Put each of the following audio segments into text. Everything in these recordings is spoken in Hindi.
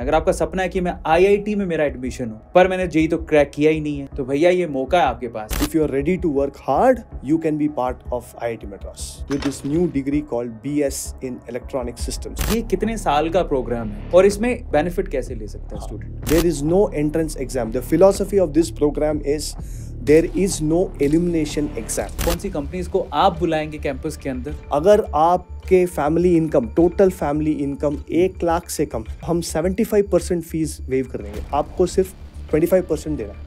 अगर आपका सपना है कि मैं आईआईटी में मेरा एडमिशन हो पर मैंने जेई तो क्रैक किया ही नहीं है तो भैया ये मौका है आपके पास if you are ready to work hard you can be part of I I T Madras with this new degree called B S in electronic systems ये कितने साल का प्रोग्राम है और इसमें बेनिफिट कैसे ले सकता है student there is no entrance exam the philosophy of this program is there is no elimination exam कौन सी कंपनीज को आप बुलाएंगे कैंपस के अंदर अगर आप के family income total family income एक लाख से कम हम 75 परसेंट फीस वेव कर देंगे आपको सिर्फ 25 परसेंट देना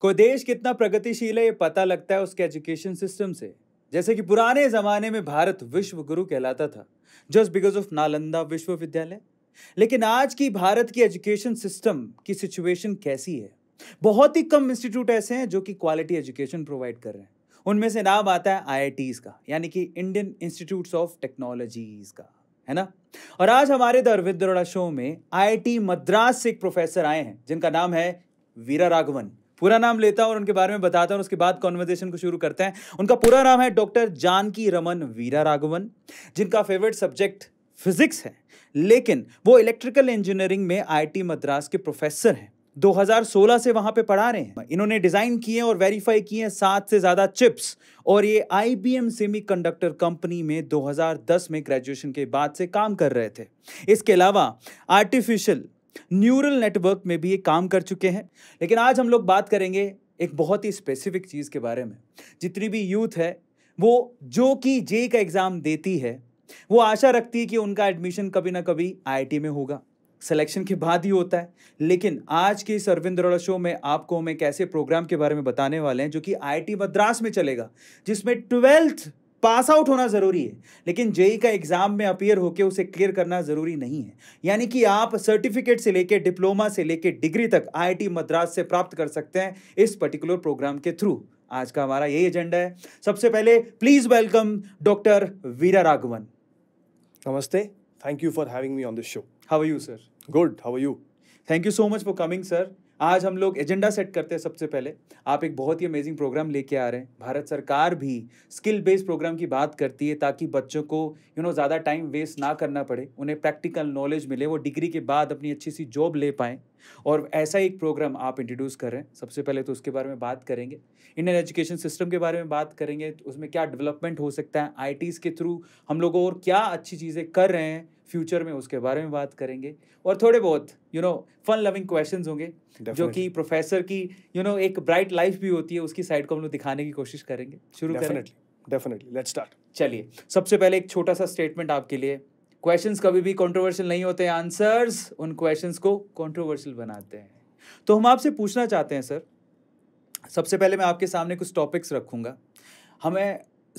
कोई देश कितना प्रगतिशील है ये पता लगता है उसके एजुकेशन सिस्टम से जैसे कि पुराने जमाने में भारत विश्व गुरु कहलाता था जस्ट बिकॉज ऑफ नालंदा विश्वविद्यालय लेकिन आज की भारत की एजुकेशन सिस्टम की सिचुएशन कैसी है बहुत ही कम इंस्टीट्यूट ऐसे हैं जो कि क्वालिटी एजुकेशन प्रोवाइड कर रहे हैं उनमें से नाम आता है आई का यानी कि इंडियन इंस्टीट्यूट ऑफ टेक्नोलॉजीज का है ना और आज हमारे द अरविंद शो में आई मद्रास से एक प्रोफेसर आए हैं जिनका नाम है वीरा राघवन पूरा नाम लेता हूँ और उनके बारे में बताता हूँ उसके बाद कॉन्वर्जेशन को शुरू करते हैं उनका पूरा नाम है डॉक्टर जानकी रमन वीरा राघवन जिनका फेवरेट सब्जेक्ट फिजिक्स है लेकिन वो इलेक्ट्रिकल इंजीनियरिंग में आईटी मद्रास के प्रोफेसर हैं 2016 से वहां पे पढ़ा रहे हैं इन्होंने डिजाइन किए और वेरीफाई किए सात से ज्यादा चिप्स और ये आईबीएम सेमीकंडक्टर कंपनी में 2010 में ग्रेजुएशन के बाद से काम कर रहे थे इसके अलावा आर्टिफिशियल न्यूरल नेटवर्क में भी ये काम कर चुके हैं लेकिन आज हम लोग बात करेंगे एक बहुत ही स्पेसिफिक चीज़ के बारे में जितनी भी यूथ है वो जो कि जे का एग्ज़ाम देती है वो आशा रखती है कि उनका एडमिशन कभी ना कभी आई में होगा सिलेक्शन के बाद ही होता है लेकिन आज के इस अरविंद रोड़ा शो में आपको हम एक ऐसे प्रोग्राम के बारे में बताने वाले हैं जो कि आईआईटी मद्रास में चलेगा जिसमें ट्वेल्थ पास आउट होना ज़रूरी है लेकिन जेई का एग्ज़ाम में अपियर होकर उसे क्लियर करना ज़रूरी नहीं है यानी कि आप सर्टिफिकेट से लेकर डिप्लोमा से लेकर डिग्री तक आई मद्रास से प्राप्त कर सकते हैं इस पर्टिकुलर प्रोग्राम के थ्रू आज का हमारा यही एजेंडा है सबसे पहले please welcome doctor Veera Raghavan नमस्ते thank you for having me on this show how you sir good Good. You thank you so much for coming sir आज हम लोग एजेंडा सेट करते हैं सबसे पहले आप एक बहुत ही अमेजिंग प्रोग्राम लेके आ रहे हैं भारत सरकार भी स्किल बेस्ड प्रोग्राम की बात करती है ताकि बच्चों को यू नो ज़्यादा टाइम वेस्ट ना करना पड़े उन्हें प्रैक्टिकल नॉलेज मिले वो डिग्री के बाद अपनी अच्छी सी जॉब ले पाएँ और ऐसा एक प्रोग्राम आप इंट्रोड्यूस कर रहे हैं सबसे पहले तो उसके बारे में बात करेंगे इंडियन एजुकेशन सिस्टम के बारे में बात करेंगे तो उसमें क्या डेवलपमेंट हो सकता है आई के थ्रू हम लोग और क्या अच्छी चीज़ें कर रहे हैं फ्यूचर में उसके बारे में बात करेंगे और थोड़े बहुत you know fun loving questions होंगे जो कि प्रोफेसर की यू you नो know, एक ब्राइट लाइफ भी होती है उसकी साइड को हम लोग दिखाने की कोशिश करेंगे शुरू करें डेफिनेटली लेट्स स्टार्ट चलिए सबसे पहले एक छोटा सा स्टेटमेंट आपके लिए क्वेश्चंस कभी भी कंट्रोवर्शियल नहीं होते आंसर्स उन क्वेश्चंस को कंट्रोवर्शियल बनाते हैं तो हम आपसे पूछना चाहते हैं सर सबसे पहले मैं आपके सामने कुछ टॉपिक्स रखूँगा हमें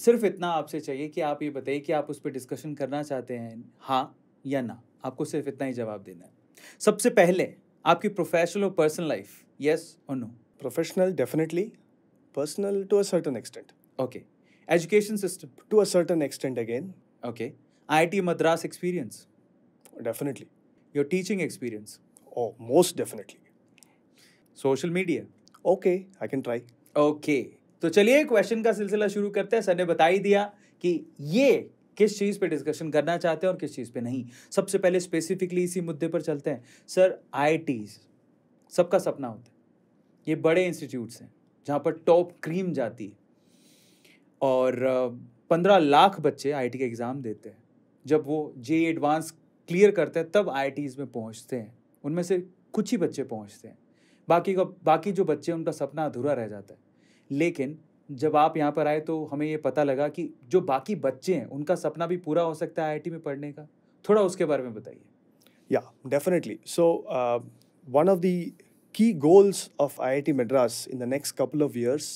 सिर्फ इतना आपसे चाहिए कि आप ये बताइए कि आप उस पर डिस्कशन करना चाहते हैं हाँ या ना आपको सिर्फ इतना ही जवाब देना है सबसे पहले आपकी प्रोफेशनल और पर्सनल लाइफ यस और no professional definitely personal to a certain extent okay education system to a certain extent again okay IIT Madras experience definitely your teaching experience oh most definitely social media okay I can try okay तो चलिए क्वेश्चन का सिलसिला शुरू करते हैं सर ने बता ही दिया कि ये किस चीज़ पे डिस्कशन करना चाहते हैं और किस चीज़ पे नहीं सबसे पहले स्पेसिफिकली इसी मुद्दे पर चलते हैं सर आई सबका सपना होता है ये बड़े इंस्टीट्यूट्स हैं जहाँ पर टॉप क्रीम जाती है और पंद्रह लाख बच्चे आई के एग्ज़ाम देते हैं जब वो जे एडवांस क्लियर करते हैं तब आई में पहुँचते हैं उनमें से कुछ ही बच्चे पहुँचते हैं बाकी का बाकी जो बच्चे उनका सपना अधूरा रह जाता है लेकिन जब आप यहाँ पर आए तो हमें ये पता लगा कि जो बाकी बच्चे हैं उनका सपना भी पूरा हो सकता है आईआईटी में पढ़ने का थोड़ा उसके बारे में बताइए या definitely so one of the key goals of IIT Madras in the next couple of years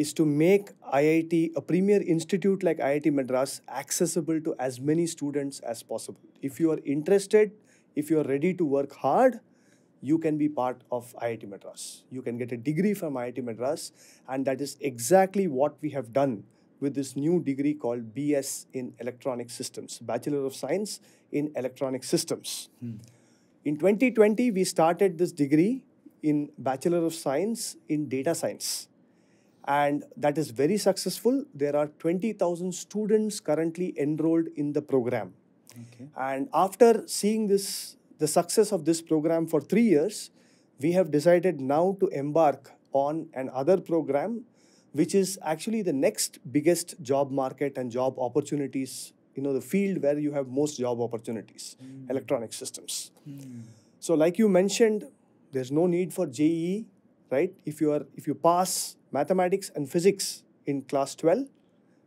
is to make IIT a premier institute like IIT Madras accessible to as many students as possible if you are interested if you are ready to work hard you can be part of IIT Madras. You can get a degree from IIT Madras, and that is exactly what we have done with this new degree called BS in Electronic Systems, Bachelor of Science in Electronic Systems. Hmm. In 2020, we started this degree in Bachelor of Science in Data Science. And that is very successful. There are 20,000 students currently enrolled in the program. Okay. And after seeing this the success of this program for three years, we have decided now to embark on another program, which is actually the next biggest job market and job opportunities, you know, the field where you have most job opportunities, mm. electronic systems. Mm. So like you mentioned, there's no need for JEE, right? If you are if you pass mathematics and physics in class 12,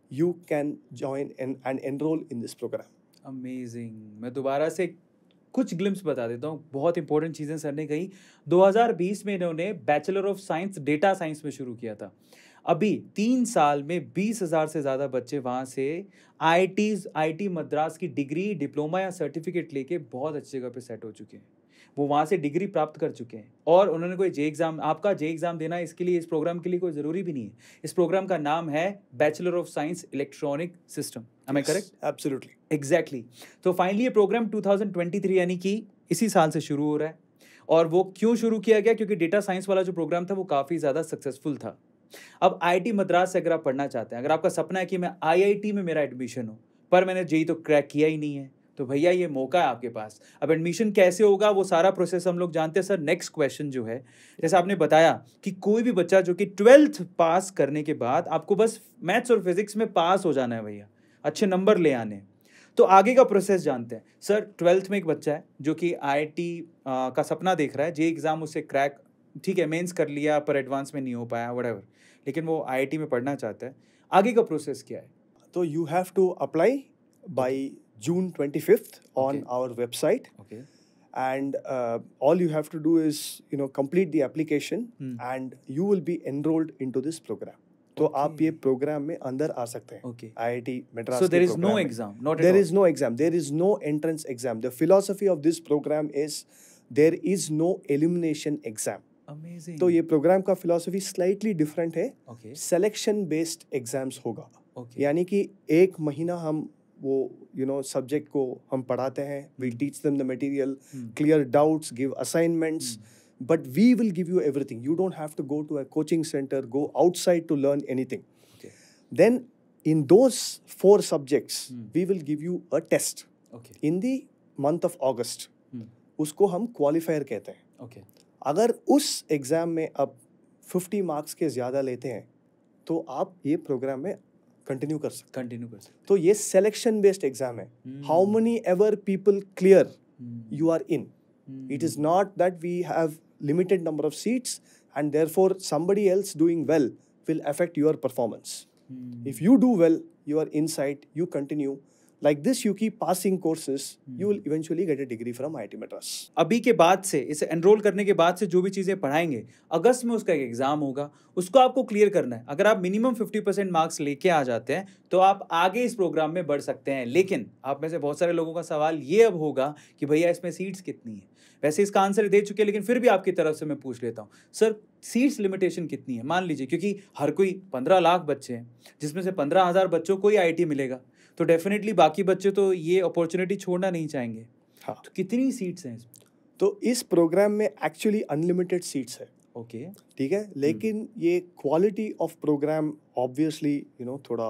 you can join and, and enroll in this program. Amazing. से कुछ ग्लिम्स बता देता हूँ बहुत इंपॉर्टेंट चीज़ें सर ने कही 2020 में इन्होंने bachelor of science data science में शुरू किया था अभी तीन साल में बीस हज़ार से ज़्यादा बच्चे वहाँ से आई आई टी मद्रास की डिग्री डिप्लोमा या सर्टिफिकेट लेके बहुत अच्छी जगह पे सेट हो चुके हैं वो वहाँ से डिग्री प्राप्त कर चुके हैं और उन्होंने कोई जे एग्ज़ाम आपका जे एग्ज़ाम देना इसके लिए इस प्रोग्राम के लिए कोई ज़रूरी भी नहीं है इस प्रोग्राम का नाम है bachelor of science electronic system I correct absolutely exactly तो फाइनली ये प्रोग्राम 2023 यानी कि इसी साल से शुरू हो रहा है और वो क्यों शुरू किया गया क्योंकि डेटा साइंस वाला जो प्रोग्राम था वो काफ़ी ज़्यादा सक्सेसफुल था अब आई मद्रास से अगर आप पढ़ना चाहते हैं अगर आपका सपना है कि मैं आई में, में मेरा एडमिशन हो पर मैंने जेई e तो क्रैक किया ही नहीं है तो भैया ये मौका है आपके पास अब एडमिशन कैसे होगा वो सारा प्रोसेस हम लोग जानते हैं सर नेक्स्ट क्वेश्चन जो है जैसे आपने बताया कि कोई भी बच्चा जो कि ट्वेल्थ पास करने के बाद आपको बस मैथ्स और फिजिक्स में पास हो जाना है भैया अच्छे नंबर ले आने तो आगे का प्रोसेस जानते हैं सर ट्वेल्थ में एक बच्चा है जो कि आई का सपना देख रहा है जे एग्ज़ाम उसे क्रैक ठीक है मेंस कर लिया पर एडवांस में नहीं हो पाया वटेवर लेकिन वो आई में पढ़ना चाहता है आगे का प्रोसेस क्या है तो you have to apply by June 25th on our website. And uh, all you have to do is, you know, complete the application hmm. and you will be enrolled into this program. So, okay. you program be under this program. So, there is no exam? There is no exam. There is no entrance exam. The philosophy of this program is there is no elimination exam. Amazing. So, this program ka philosophy slightly different. Okay. Selection based exams. Hoga. Okay. Yani ki ek mahina hum वो यू नो सब्जेक्ट को हम पढ़ाते हैं we teach them the material clear doubts give assignments but we will give you everything you don't have to go to a coaching centre go outside to learn anything then in those four subjects we will give you a test in the month of August उसको हम क्वालिफायर कहते हैं okay. अगर उस एग्ज़ाम में आप 50 मार्क्स के ज़्यादा लेते हैं तो आप ये प्रोग्राम में कंटिन्यू कर सकते कंटिन्यू कर सकते तो ये सेलेक्शन बेस्ड एग्जाम है how many ever people clear you are in it is not that we have limited number of seats and therefore somebody else doing well will affect your performance if you do well you are in sight you continue like this you keep passing courses you will eventually get get degree from I IIT अभी के बाद से इसे एनरोल करने के बाद से जो भी चीज़ें पढ़ाएंगे अगस्त में उसका एक एग्ज़ाम होगा उसको आपको क्लियर करना है अगर आप मिनिमम फिफ्टी परसेंट मार्क्स लेके आ जाते हैं तो आप आगे इस प्रोग्राम में बढ़ सकते हैं लेकिन आप में से बहुत सारे लोगों का सवाल ये अब होगा कि भैया इसमें सीट्स कितनी है वैसे इसका आंसर दे चुके हैं लेकिन फिर भी आपकी तरफ से मैं पूछ लेता हूँ सर सीट्स लिमिटेशन कितनी है मान लीजिए क्योंकि हर कोई पंद्रह लाख बच्चे हैं जिसमें से पंद्रह हज़ार बच्चों को ही आई मिलेगा तो डेफिनेटली बाकी बच्चे तो ये अपॉर्चुनिटी छोड़ना नहीं चाहेंगे हाँ तो कितनी सीट्स हैं तो इस प्रोग्राम में एक्चुअली अनलिमिटेड सीट्स है ओके ठीक है hmm। लेकिन ये quality of programme obviously you know थोड़ा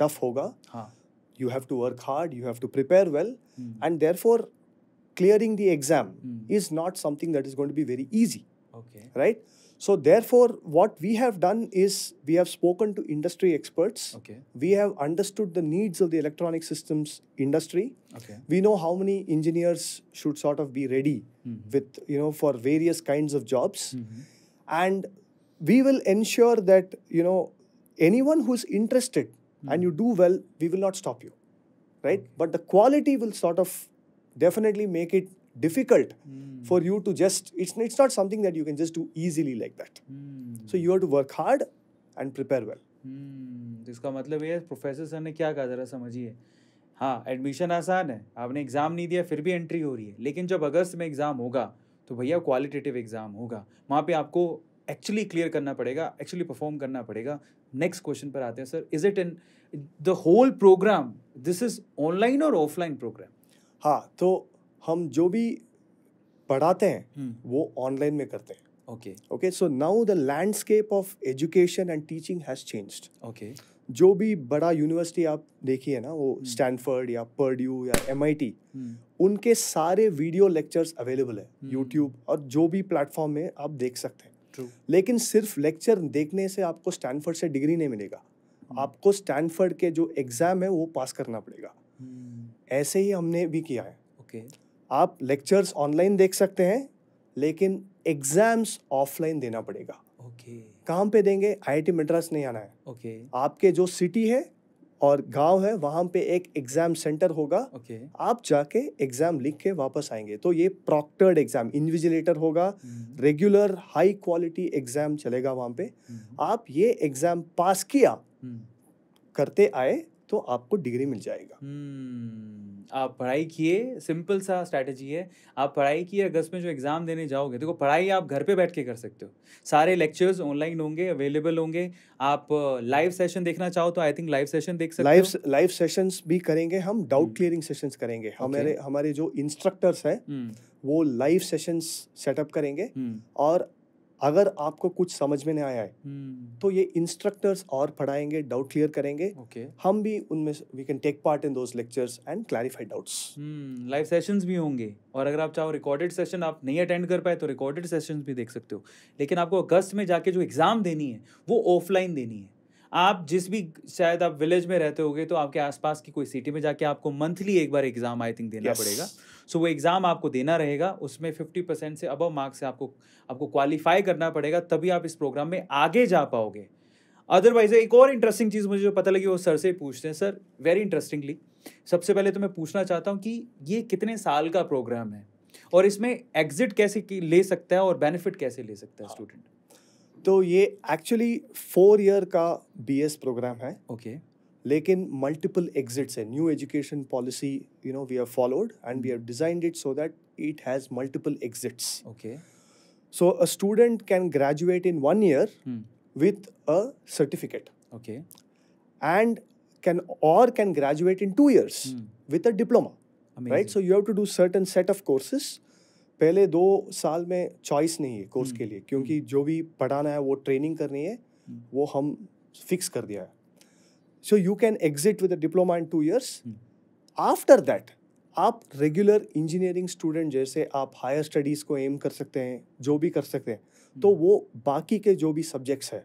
टफ होगा हाँ you have to work hard you have to prepare well and there clearing the exam mm. is not something that is going to be very easy. Okay. Right? So, therefore, what we have done is we have spoken to industry experts. Okay. We have understood the needs of the electronic systems industry. Okay. We know how many engineers should sort of be ready mm -hmm. with, you know, for various kinds of jobs. Mm -hmm. And we will ensure that, you know, anyone who's interested mm -hmm. and you do well, we will not stop you. Right? Okay. But the quality will sort of definitely make it difficult mm. for you to just it's it's not something that you can just do easily like that mm. so you have to work hard and prepare well hmm. इसका मतलब ये प्रोफेसर सर ने क्या कहा जरा समझिए हाँ एडमिशन आसान है आपने एग्ज़ाम नहीं दिया फिर भी एंट्री हो रही है लेकिन जब अगस्त में एग्ज़ाम होगा तो भैया क्वालिटेटिव एग्ज़ाम होगा वहाँ पे आपको एक्चुअली क्लियर करना पड़ेगा एक्चुअली परफॉर्म करना पड़ेगा नेक्स्ट क्वेश्चन पर आते हैं sir is it in the whole program this is online और ऑफलाइन प्रोग्राम हाँ तो हम जो भी पढ़ाते हैं हम्म। वो ऑनलाइन में करते हैं okay okay so now the landscape of education and teaching has changed okay जो भी बड़ा यूनिवर्सिटी आप देखिए ना वो स्टैनफर्ड हम्म। या पर्ड्यू या एमआईटी हम्म। उनके सारे वीडियो लेक्चर्स अवेलेबल है यूट्यूब और जो भी प्लेटफॉर्म में आप देख सकते हैं लेकिन सिर्फ लेक्चर देखने से आपको स्टैनफर्ड से डिग्री नहीं मिलेगा आपको स्टैनफर्ड के जो एग्ज़ाम है वो पास करना पड़ेगा ऐसे ही हमने भी किया है ओके okay. आप लेक्चर्स ऑनलाइन देख सकते हैं लेकिन एग्जाम्स ऑफलाइन देना पड़ेगा ओके okay. काम पे देंगे आईआईटी मद्रास नहीं आना है ओके okay. आपके जो सिटी है और गांव है वहां पे एक एग्जाम सेंटर होगा ओके okay. आप जाके एग्जाम लिख के वापस आएंगे तो ये प्रॉक्टर्ड एग्जाम इन्विजिलेटर होगा हम्म। रेगुलर हाई क्वालिटी एग्जाम चलेगा वहां पे हम्म। आप ये एग्जाम पास किया हम्म। करते आए तो आपको डिग्री मिल जाएगा hmm. आप पढ़ाई किए सिंपल सा स्ट्रैटेजी है आप पढ़ाई किए अगस्त में जो एग्ज़ाम देने जाओगे देखो पढ़ाई आप घर पे बैठ के कर सकते हो सारे लेक्चर्स ऑनलाइन होंगे अवेलेबल होंगे आप लाइव सेशन देखना चाहो तो आई थिंक लाइव सेशन देख सकते लाइव लाइव सेशंस भी करेंगे हम डाउट क्लियरिंग सेशन करेंगे हमारे okay. हमारे जो इंस्ट्रक्टर्स हैं hmm. वो लाइव सेशंस सेटअप करेंगे hmm. और अगर आपको कुछ समझ में नहीं आया है हम्म। तो ये इंस्ट्रक्टर्स और पढ़ाएंगे डाउट क्लियर करेंगे okay. हम भी उनमें we can take part in those lectures and clarified doubts live sessions भी होंगे और अगर आप चाहो रिकॉर्डेड सेशन आप नहीं अटेंड कर पाए तो रिकॉर्डेड सेशन भी देख सकते हो लेकिन आपको अगस्त में जाके जो एग्ज़ाम देनी है वो ऑफलाइन देनी है आप जिस भी शायद आप विलेज में रहते होगे तो आपके आसपास की कोई सिटी में जाके आपको मंथली एक बार एग्जाम आई थिंक देना yes. पड़ेगा सो वो एग्ज़ाम आपको देना रहेगा उसमें फिफ्टी परसेंट से अबव मार्क्स से आपको आपको क्वालिफाई करना पड़ेगा तभी आप इस प्रोग्राम में आगे जा पाओगे अदरवाइज एक और इंटरेस्टिंग चीज़ मुझे जो पता लगी वो सर से पूछते हैं सर वेरी इंटरेस्टिंगली सबसे पहले तो मैं पूछना चाहता हूँ कि ये कितने साल का प्रोग्राम है और इसमें एग्जिट कैसे ले सकता है और बेनिफिट कैसे ले सकता है स्टूडेंट तो ये एक्चुअली फोर ईयर का बीएस प्रोग्राम है ओके okay. लेकिन मल्टीपल एग्जिट्स है new education policy you know we have followed and we have designed it so that it has multiple exits okay so a student can graduate in one year with a certificate okay and can or can graduate in two years with a diploma right so you have to do certain set of courses पहले दो साल में चॉइस नहीं है कोर्स hmm. के लिए क्योंकि hmm. जो भी पढ़ाना है वो ट्रेनिंग करनी है hmm. वो हम फिक्स कर दिया है so you can exit with diploma in two years after that आप रेगुलर इंजीनियरिंग स्टूडेंट जैसे आप हायर स्टडीज़ को एम कर सकते हैं जो भी कर सकते हैं hmm. तो वो बाकी के जो भी सब्जेक्ट्स हैं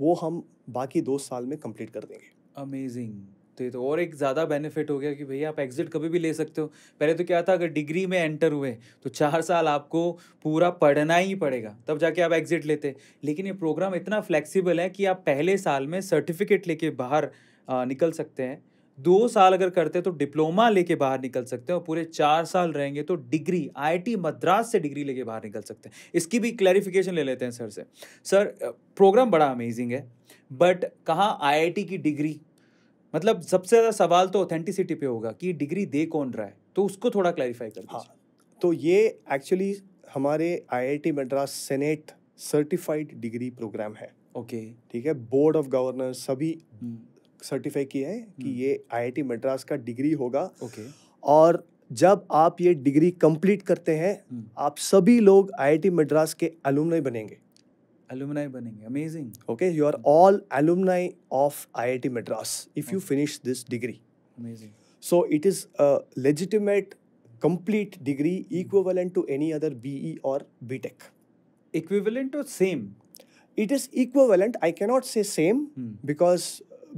वो हम बाकी दो साल में कंप्लीट कर देंगे अमेजिंग तो ये तो और एक ज़्यादा बेनिफिट हो गया कि भैया आप एग्जिट कभी भी ले सकते हो पहले तो क्या था अगर डिग्री में एंटर हुए तो चार साल आपको पूरा पढ़ना ही पड़ेगा तब जाके आप एग्जिट लेते लेकिन ये प्रोग्राम इतना फ्लेक्सिबल है कि आप पहले साल में सर्टिफिकेट लेके बाहर निकल सकते हैं दो साल अगर करते हैं तो डिप्लोमा लेके बाहर निकल सकते हैं और पूरे चार साल रहेंगे तो डिग्री आईआईटी मद्रास से डिग्री लेके बाहर निकल सकते हैं इसकी भी क्लैरिफिकेशन ले लेते हैं सर से सर प्रोग्राम बड़ा अमेजिंग है बट कहाँ आईआईटी की डिग्री मतलब सबसे ज़्यादा सवाल तो ऑथेंटिसिटी पे होगा कि डिग्री दे कौन रहा है तो उसको थोड़ा क्लैरिफाई कर हाँ तो ये एक्चुअली हमारे I Madras senate certified degree program है ओके ठीक है बोर्ड ऑफ गवर्नर सभी हम्म। सर्टिफाई किया है कि हम्म। ये आईआईटी मद्रास का डिग्री होगा ओके और जब आप ये डिग्री कंप्लीट करते हैं हम्म। आप सभी लोग आईआईटी मद्रास के एलुमनाई बनेंगे एलुमनाई बनेंगे amazing okay you are all alumni of IIT Madras if you finish this degree amazing so it is a legitimate complete degree equivalent to any other BE or BTech equivalent or same it is equivalent I can say same because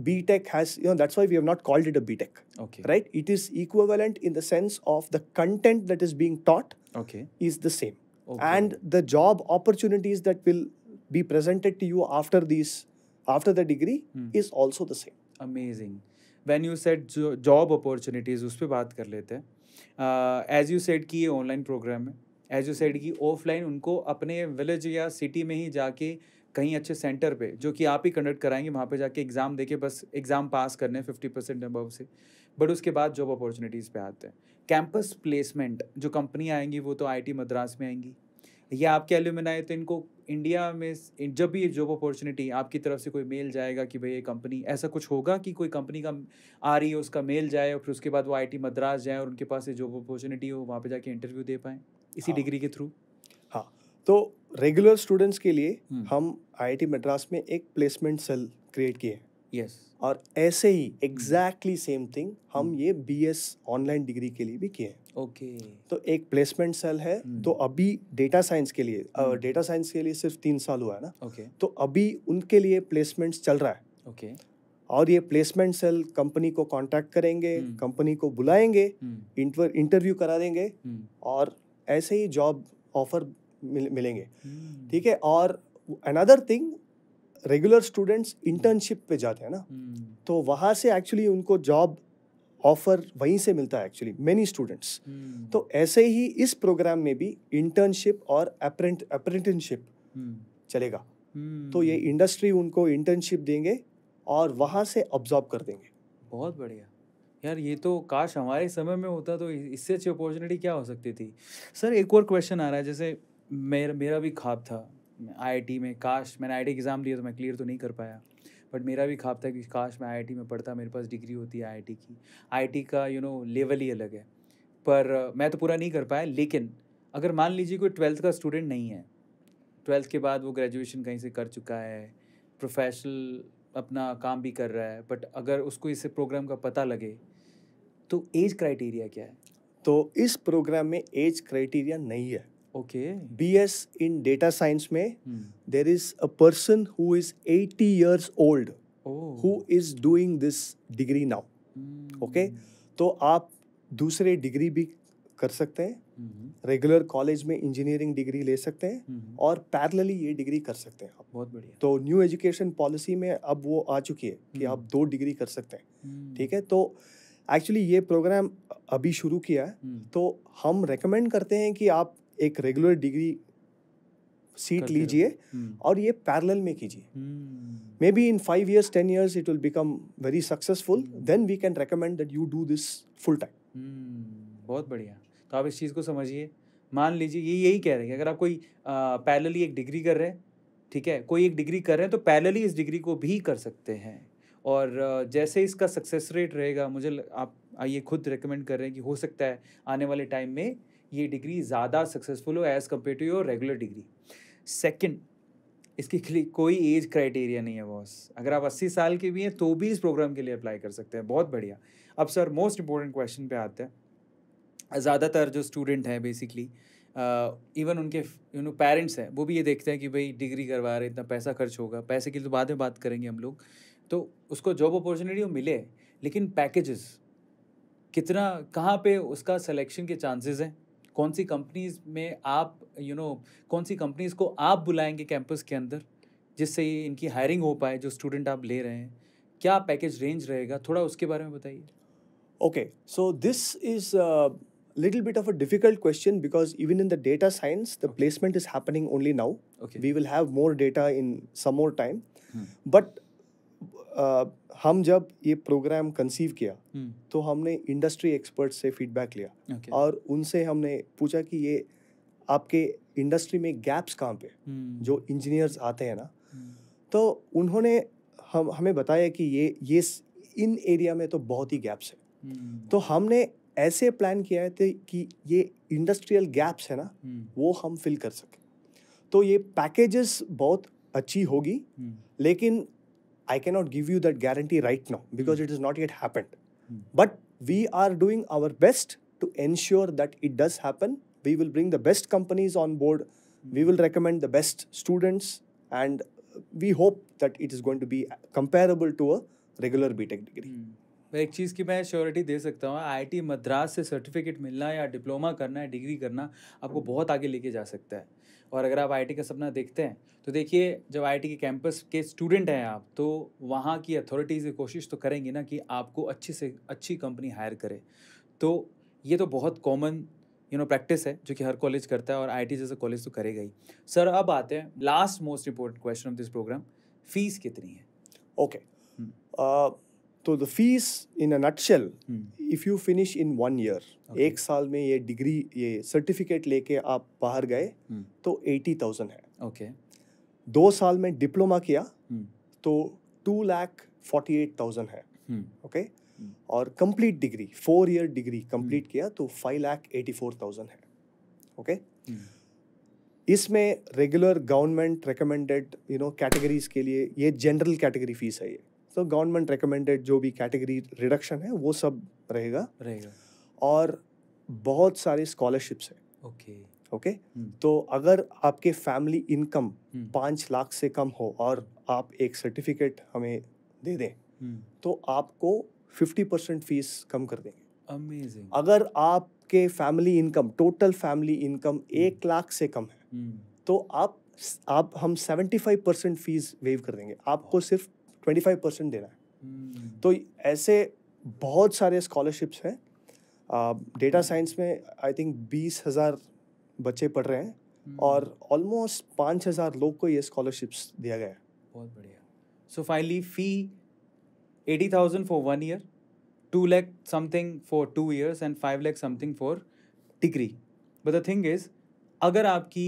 Tech has, you know, that's why we have not called it a Tech, Okay. Right? It is equivalent in the sense of the content that is being taught okay. is the same. Okay. And the job opportunities that will be presented to you after these, after the degree hmm. is also the same. Amazing. When you said job opportunities, uspe baat kar lete लेते uh, As you said, ki कि ये ऑनलाइन प्रोग्राम है एज यू सेड कि ऑफलाइन उनको अपने विलेज या सिटी कहीं अच्छे सेंटर पे जो कि आप ही कंडक्ट कराएंगे वहाँ पे जाके एग्ज़ाम देके बस एग्ज़ाम पास करने फिफ्टी परसेंट अबव से बट उसके बाद जॉब अपॉर्चुनिटीज़ पे आते हैं कैंपस प्लेसमेंट जो कंपनियाँ आएंगी वो तो आई मद्रास में आएंगी या आपके एल्यूमिनाई तो इनको इंडिया में जब भी जॉब अपॉर्चुनिटी आपकी तरफ से कोई मेल जाएगा कि भाई ये कंपनी ऐसा कुछ होगा कि कोई कंपनी का आ रही है उसका मेल जाए और फिर उसके बाद वो आई मद्रास जाए और उनके पास ये जॉब अपॉर्चुनिटी हो वहाँ पे जाके इंटरव्यू दे पाएँ इसी डिग्री हाँ। के थ्रू हाँ तो रेगुलर स्टूडेंट्स के लिए hmm. हम आईआईटी मद्रास में एक प्लेसमेंट सेल क्रिएट किए यस और ऐसे ही एग्जैक्टली सेम थिंग हम hmm. ये बीएस ऑनलाइन डिग्री के लिए भी किए ओके तो एक प्लेसमेंट सेल है hmm. तो अभी डेटा साइंस के लिए डेटा साइंस के लिए सिर्फ तीन साल हुआ है ना ओके तो अभी उनके लिए प्लेसमेंट्स चल रहा है ओके और ये प्लेसमेंट सेल कंपनी को कांटेक्ट करेंगे कंपनी को बुलाएंगे इंटरव्यू करा देंगे और ऐसे ही जॉब ऑफर मिल, मिलेंगे हम्म। ठीक है और another thing regular students internship पे जाते हैं ना हम्म। तो वहाँ से एक्चुअली उनको जॉब ऑफर वहीं से मिलता है एक्चुअली मेनी स्टूडेंट्स तो ऐसे ही इस प्रोग्राम में भी इंटर्नशिप और अप्रेंटिनशिप हम्म। चलेगा तो ये इंडस्ट्री उनको इंटर्नशिप देंगे और वहाँ से ऑब्जॉर्व कर देंगे बहुत बढ़िया यार ये तो काश हमारे समय में होता तो इससे अच्छी अपॉर्चुनिटी क्या हो सकती थी सर एक और क्वेश्चन आ रहा है जैसे मेरा मेरा भी ख्वाब था आईआईटी में काश मैंने आईआईटी टी एग्ज़ाम दिया तो मैं क्लियर तो नहीं कर पाया बट मेरा भी ख्वाब था कि काश मैं आईआईटी में पढ़ता मेरे पास डिग्री होती है आईआईटी की आईआईटी का यू नो लेवल ही अलग है पर मैं तो पूरा नहीं कर पाया लेकिन अगर मान लीजिए कोई ट्वेल्थ का स्टूडेंट नहीं है ट्वेल्थ के बाद वो ग्रेजुएशन कहीं से कर चुका है प्रोफेशनल अपना काम भी कर रहा है बट अगर उसको इस प्रोग्राम का पता लगे तो एज क्राइटेरिया क्या है तो इस प्रोग्राम में एज क्राइटेरिया नहीं है okay bs in data science में there is a person who is is 80 years old who is doing this degree now okay तो आप दूसरे डिग्री भी कर सकते हैं रेगुलर hmm. कॉलेज में इंजीनियरिंग डिग्री ले सकते हैं hmm. और पैरेलली ये डिग्री कर सकते हैं आप बहुत बढ़िया तो न्यू एजुकेशन पॉलिसी में अब वो आ चुकी है कि hmm. आप दो डिग्री कर सकते हैं ठीक है तो एक्चुअली ये प्रोग्राम अभी शुरू किया है तो हम रेकमेंड करते हैं कि आप एक रेगुलर डिग्री सीट लीजिए हम्म। और ये पैरेलल में कीजिए maybe in five years ten years it will become very successful then we can recommend that you do this full time बहुत बढ़िया तो आप इस चीज़ को समझिए मान लीजिए ये यही कह रहे हैं अगर आप कोई ही एक डिग्री कर रहे हैं ठीक है कोई एक डिग्री कर रहे हैं तो ही इस डिग्री को भी कर सकते हैं और जैसे इसका सक्सेस रेट रहेगा मुझे आप ये खुद रिकमेंड कर रहे हैं कि हो सकता है आने वाले टाइम में ये डिग्री ज़्यादा सक्सेसफुल हो as compared to your regular degree second इसके लिए कोई एज क्राइटेरिया नहीं है बॉस अगर आप 80 साल के भी हैं तो भी इस प्रोग्राम के लिए अप्लाई कर सकते हैं बहुत बढ़िया अब सर मोस्ट इंपॉर्टेंट क्वेश्चन पे आते हैं ज़्यादातर जो स्टूडेंट हैं बेसिकली इवन uh, उनके यू नो पेरेंट्स हैं वो भी ये देखते हैं कि भाई डिग्री करवा रहे इतना पैसा खर्च होगा पैसे की तो बाद में बात करेंगे हम लोग तो उसको जॉब अपॉर्चुनिटी मिले लेकिन पैकेजेस कितना कहाँ पे उसका सिलेक्शन के चांसेस हैं कौन सी कंपनीज में आप यू you नो know, कौन सी कंपनीज को आप बुलाएंगे कैंपस के अंदर जिससे इनकी हायरिंग हो पाए जो स्टूडेंट आप ले रहे हैं क्या पैकेज रेंज रहेगा थोड़ा उसके बारे में बताइए okay so this is little bit of a difficult question because even in the data science the placement is happening only now we will have more data in some more time but ah, हम जब ये प्रोग्राम कंसीव किया हम्म। तो हमने इंडस्ट्री एक्सपर्ट से फीडबैक लिया okay. और उनसे हमने पूछा कि ये आपके इंडस्ट्री में गैप्स कहाँ पे हम्म। जो इंजीनियर्स आते हैं ना हम्म। तो उन्होंने हम हमें बताया कि ये ये इन एरिया में तो बहुत ही गैप्स है तो हमने ऐसे प्लान किया है कि ये इंडस्ट्रियल गैप्स है ना वो हम फिल कर सकें तो ये पैकेजेस बहुत अच्छी होगी लेकिन I cannot give you that guarantee right now because mm. it has not yet happened. Mm. But we are doing our best to ensure that it does happen. We will bring the best companies on board. Mm. We will recommend the best students, and we hope that it is going to be comparable to a regular BTEC degree. मैं एक चीज़ की मैं श्योरिटी दे सकता हूँ आईआईटी मद्रास से सर्टिफिकेट मिलना या डिप्लोमा करना या डिग्री करना आपको बहुत आगे लेके जा सकता है और अगर आप आई का सपना देखते हैं तो देखिए जब आई के कैंपस के स्टूडेंट हैं आप तो वहाँ की अथॉरिटीज़ की कोशिश तो करेंगी ना कि आपको अच्छी से अच्छी कंपनी हायर करे तो ये तो बहुत कॉमन यू नो प्रैक्टिस है जो कि हर कॉलेज करता है और आई जैसे कॉलेज तो करेगा ही सर अब आते हैं last most important question of this program fees कितनी है ओके okay. हम्म। uh, तो the fees in a nutshell if you finish in one year एक साल में ये डिग्री ये सर्टिफिकेट लेके आप बाहर गए hmm. तो एटी थाउजेंड है ओके okay. दो साल में डिप्लोमा किया hmm. तो two lakh forty eight thousand है ओके hmm. okay? Hmm. और complete degree four year degree complete किया तो five lakh eighty four thousand है ओके okay? Hmm. इसमें regular government recommended you know categories के लिए ये जनरल कैटेगरी फीस है ये तो गवर्नमेंट रिकमेंडेड जो भी कैटेगरी रिडक्शन है वो सब रहेगा रहेगा और बहुत सारे स्कॉलरशिप्स है ओके okay. Okay okay? हम्म। hmm. तो अगर आपके फैमिली इनकम hmm. पाँच लाख से कम हो और आप एक सर्टिफिकेट हमें दे दें hmm. तो आपको फिफ्टी परसेंट फीस कम कर देंगे अमेजिंग अगर आपके family income total family income एक लाख से कम है हम्म। तो आप आप हम seventy five percent fees waive कर देंगे आपको हाँ। सिर्फ ट्वेंटी फाइव परसेंट देना है hmm. तो ऐसे बहुत सारे स्कॉलरशिप्स हैं डेटा साइंस hmm. में आई थिंक बीस हज़ार बच्चे पढ़ रहे हैं hmm. और ऑलमोस्ट पाँच हज़ार लोग को ये स्कॉलरशिप्स दिया गया है बहुत बढ़िया so finally fee eighty thousand for one year two lakh something for two years and five lakh something for degree but the thing is अगर आपकी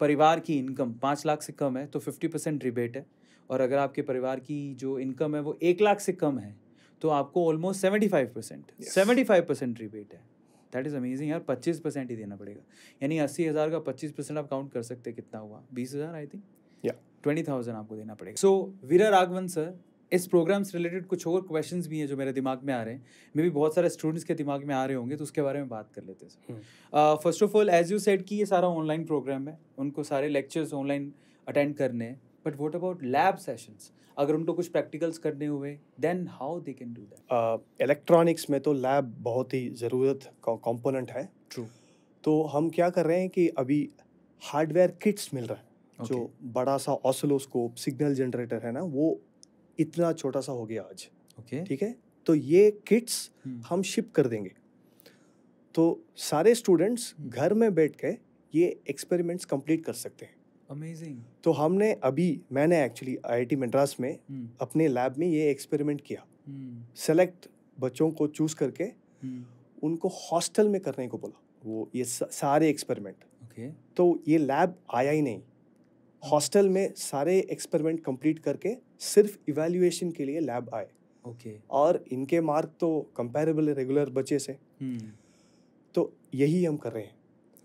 परिवार की इनकम पाँच लाख से कम है तो फिफ्टी परसेंट रिबेट है और अगर आपके परिवार की जो इनकम है वो एक लाख से कम है तो आपको almost seventy five percent seventy five percent rebate है दैट इज़ अमेजिंग यार पच्चीस परसेंट ही देना पड़ेगा यानी अस्सी हज़ार का पच्चीस परसेंट आप काउंट कर सकते कितना हुआ बीस हज़ार आई थिंक ट्वेंटी थाउजेंड आपको देना पड़ेगा so so, Veera Raghavan sir इस प्रोग्राम से रिलेटेड कुछ और क्वेश्चन भी हैं जो मेरे दिमाग में आ रहे हैं मे भी बहुत सारे स्टूडेंट्स के दिमाग में आ रहे होंगे तो उसके बारे में बात कर लेते हैं first of all as you said कि ये सारा ऑनलाइन प्रोग्राम है उनको सारे लेक्चर्स ऑनलाइन अटेंड करने हैं but what about lab sessions अगर उनको कुछ प्रैक्टिकल्स करने हुए then how they can do that electronics में तो लैब बहुत ही ज़रूरत का कॉम्पोनेंट है ट्रू तो हम क्या कर रहे हैं कि अभी हार्डवेयर किट्स मिल रहा है okay. जो बड़ा सा ऑसलोस्कोप सिग्नल जनरेटर है ना वो इतना छोटा सा हो गया आज ओके okay. ठीक है तो ये किट्स hmm. हम शिप कर देंगे तो सारे स्टूडेंट्स hmm. घर में बैठ के ये एक्सपेरिमेंट्स कंप्लीट कर सकते हैं अमेजिंग तो हमने अभी मैंने एक्चुअली आईआईटी मद्रास में hmm. अपने लैब में ये एक्सपेरिमेंट किया सेलेक्ट हम्म। बच्चों को चूज करके हम्म। उनको हॉस्टल में करने को बोला वो ये सारे एक्सपेरिमेंट okay. तो ये लैब आया ही नहीं हॉस्टल में सारे एक्सपेरिमेंट कंप्लीट करके सिर्फ इवेल्युएशन के लिए लैब आए ओके okay. और इनके मार्क तो कंपेरेबल रेगुलर बच्चे से hmm. तो यही हम कर रहे हैं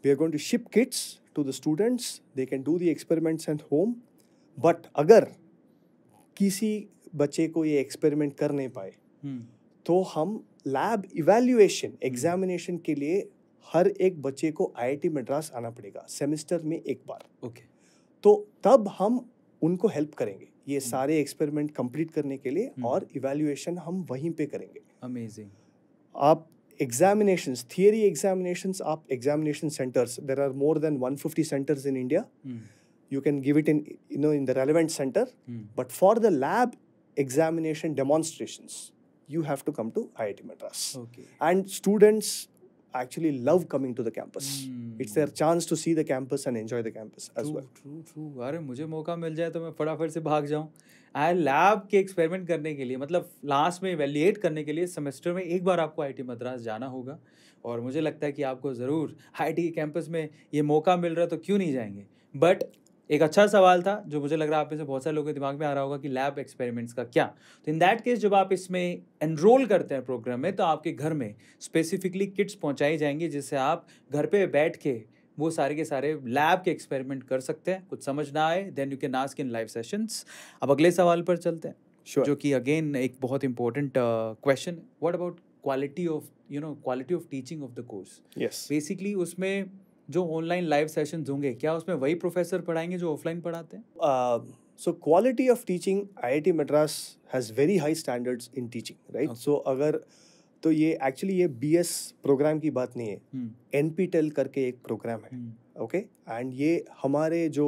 we are going to ship kits to the students they can do the experiments at home but अगर किसी बच्चे को ये एक्सपेरिमेंट कर नहीं पाए hmm. तो हम लैब इवेल्युएशन एग्जामिनेशन के लिए हर एक बच्चे को आईआईटी मद्रास आना पड़ेगा सेमेस्टर में एक बार ओके okay. तो तब हम उनको हेल्प करेंगे ये hmm. सारे एक्सपेरिमेंट कंप्लीट करने के लिए hmm. और इवेल्युएशन हम वहीं पे करेंगे अमेजिंग आप examinations, theory examinations up examination centers. There are more than 150 centers in India. Mm. You can give it in you know in the relevant center, mm. but for the lab examination demonstrations, you have to come to IIT Madras. Okay. And students actually love coming to the campus. Hmm. It's their chance to see the campus and enjoy the campus as well. True, true. अरे मुझे मौका मिल जाए तो मैं फटाफट से भाग जाऊँ आई लैब के एक्सपेरिमेंट करने के लिए मतलब लास्ट में वैल्यूएट करने के लिए सेमेस्टर में एक बार आपको आईटी मद्रास जाना होगा और मुझे लगता है कि आपको ज़रूर आईटी के कैंपस में ये मौका मिल रहा है तो क्यों नहीं जाएंगे बट एक अच्छा सवाल था जो मुझे लग रहा है आप में से बहुत सारे लोगों के दिमाग में आ रहा होगा कि लैब एक्सपेरिमेंट्स का क्या तो इन दैट केस जब आप इसमें एनरोल करते हैं प्रोग्राम में तो आपके घर में स्पेसिफिकली किट्स पहुंचाई जाएंगी जिससे आप घर पे बैठ के वो सारे के सारे लैब के एक्सपेरिमेंट कर सकते हैं कुछ समझ ना आए then you can ask in live sessions अब अगले सवाल पर चलते हैं sure. जो कि अगेन एक बहुत important question what about quality of you know quality of teaching of the course basically उसमें जो ऑनलाइन लाइव सेशन होंगे क्या उसमें वही प्रोफेसर पढ़ाएंगे जो ऑफलाइन पढ़ाते हैं so quality of teaching I I T Madras has very high standards in teaching right so अगर तो ये एक्चुअली ये बी एस प्रोग्राम की बात नहीं है एन पी टेल करके एक प्रोग्राम है ओके हम्म। एंड ये हमारे जो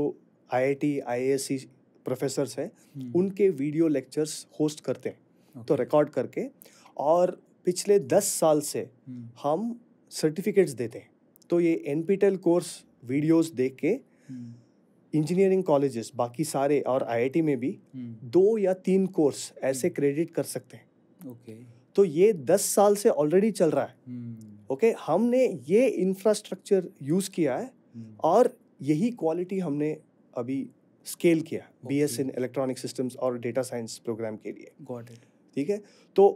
I I T I S C professors हैं हम्म। उनके वीडियो लेक्चर्स होस्ट करते हैं okay. तो रिकॉर्ड करके और पिछले दस साल से हम्म। हम सर्टिफिकेट्स देते हैं तो ये एन कोर्स वीडियोस देख के इंजीनियरिंग हम्म। कॉलेजेस बाकी सारे और आईआईटी में भी हम्म। दो या तीन कोर्स ऐसे क्रेडिट हम्म। कर सकते हैं ओके तो ये दस साल से ऑलरेडी चल रहा है ओके हमने ये इंफ्रास्ट्रक्चर यूज़ किया है और यही क्वालिटी हमने अभी स्केल किया B S in electronic systems और डेटा साइंस प्रोग्राम के लिए ठीक है तो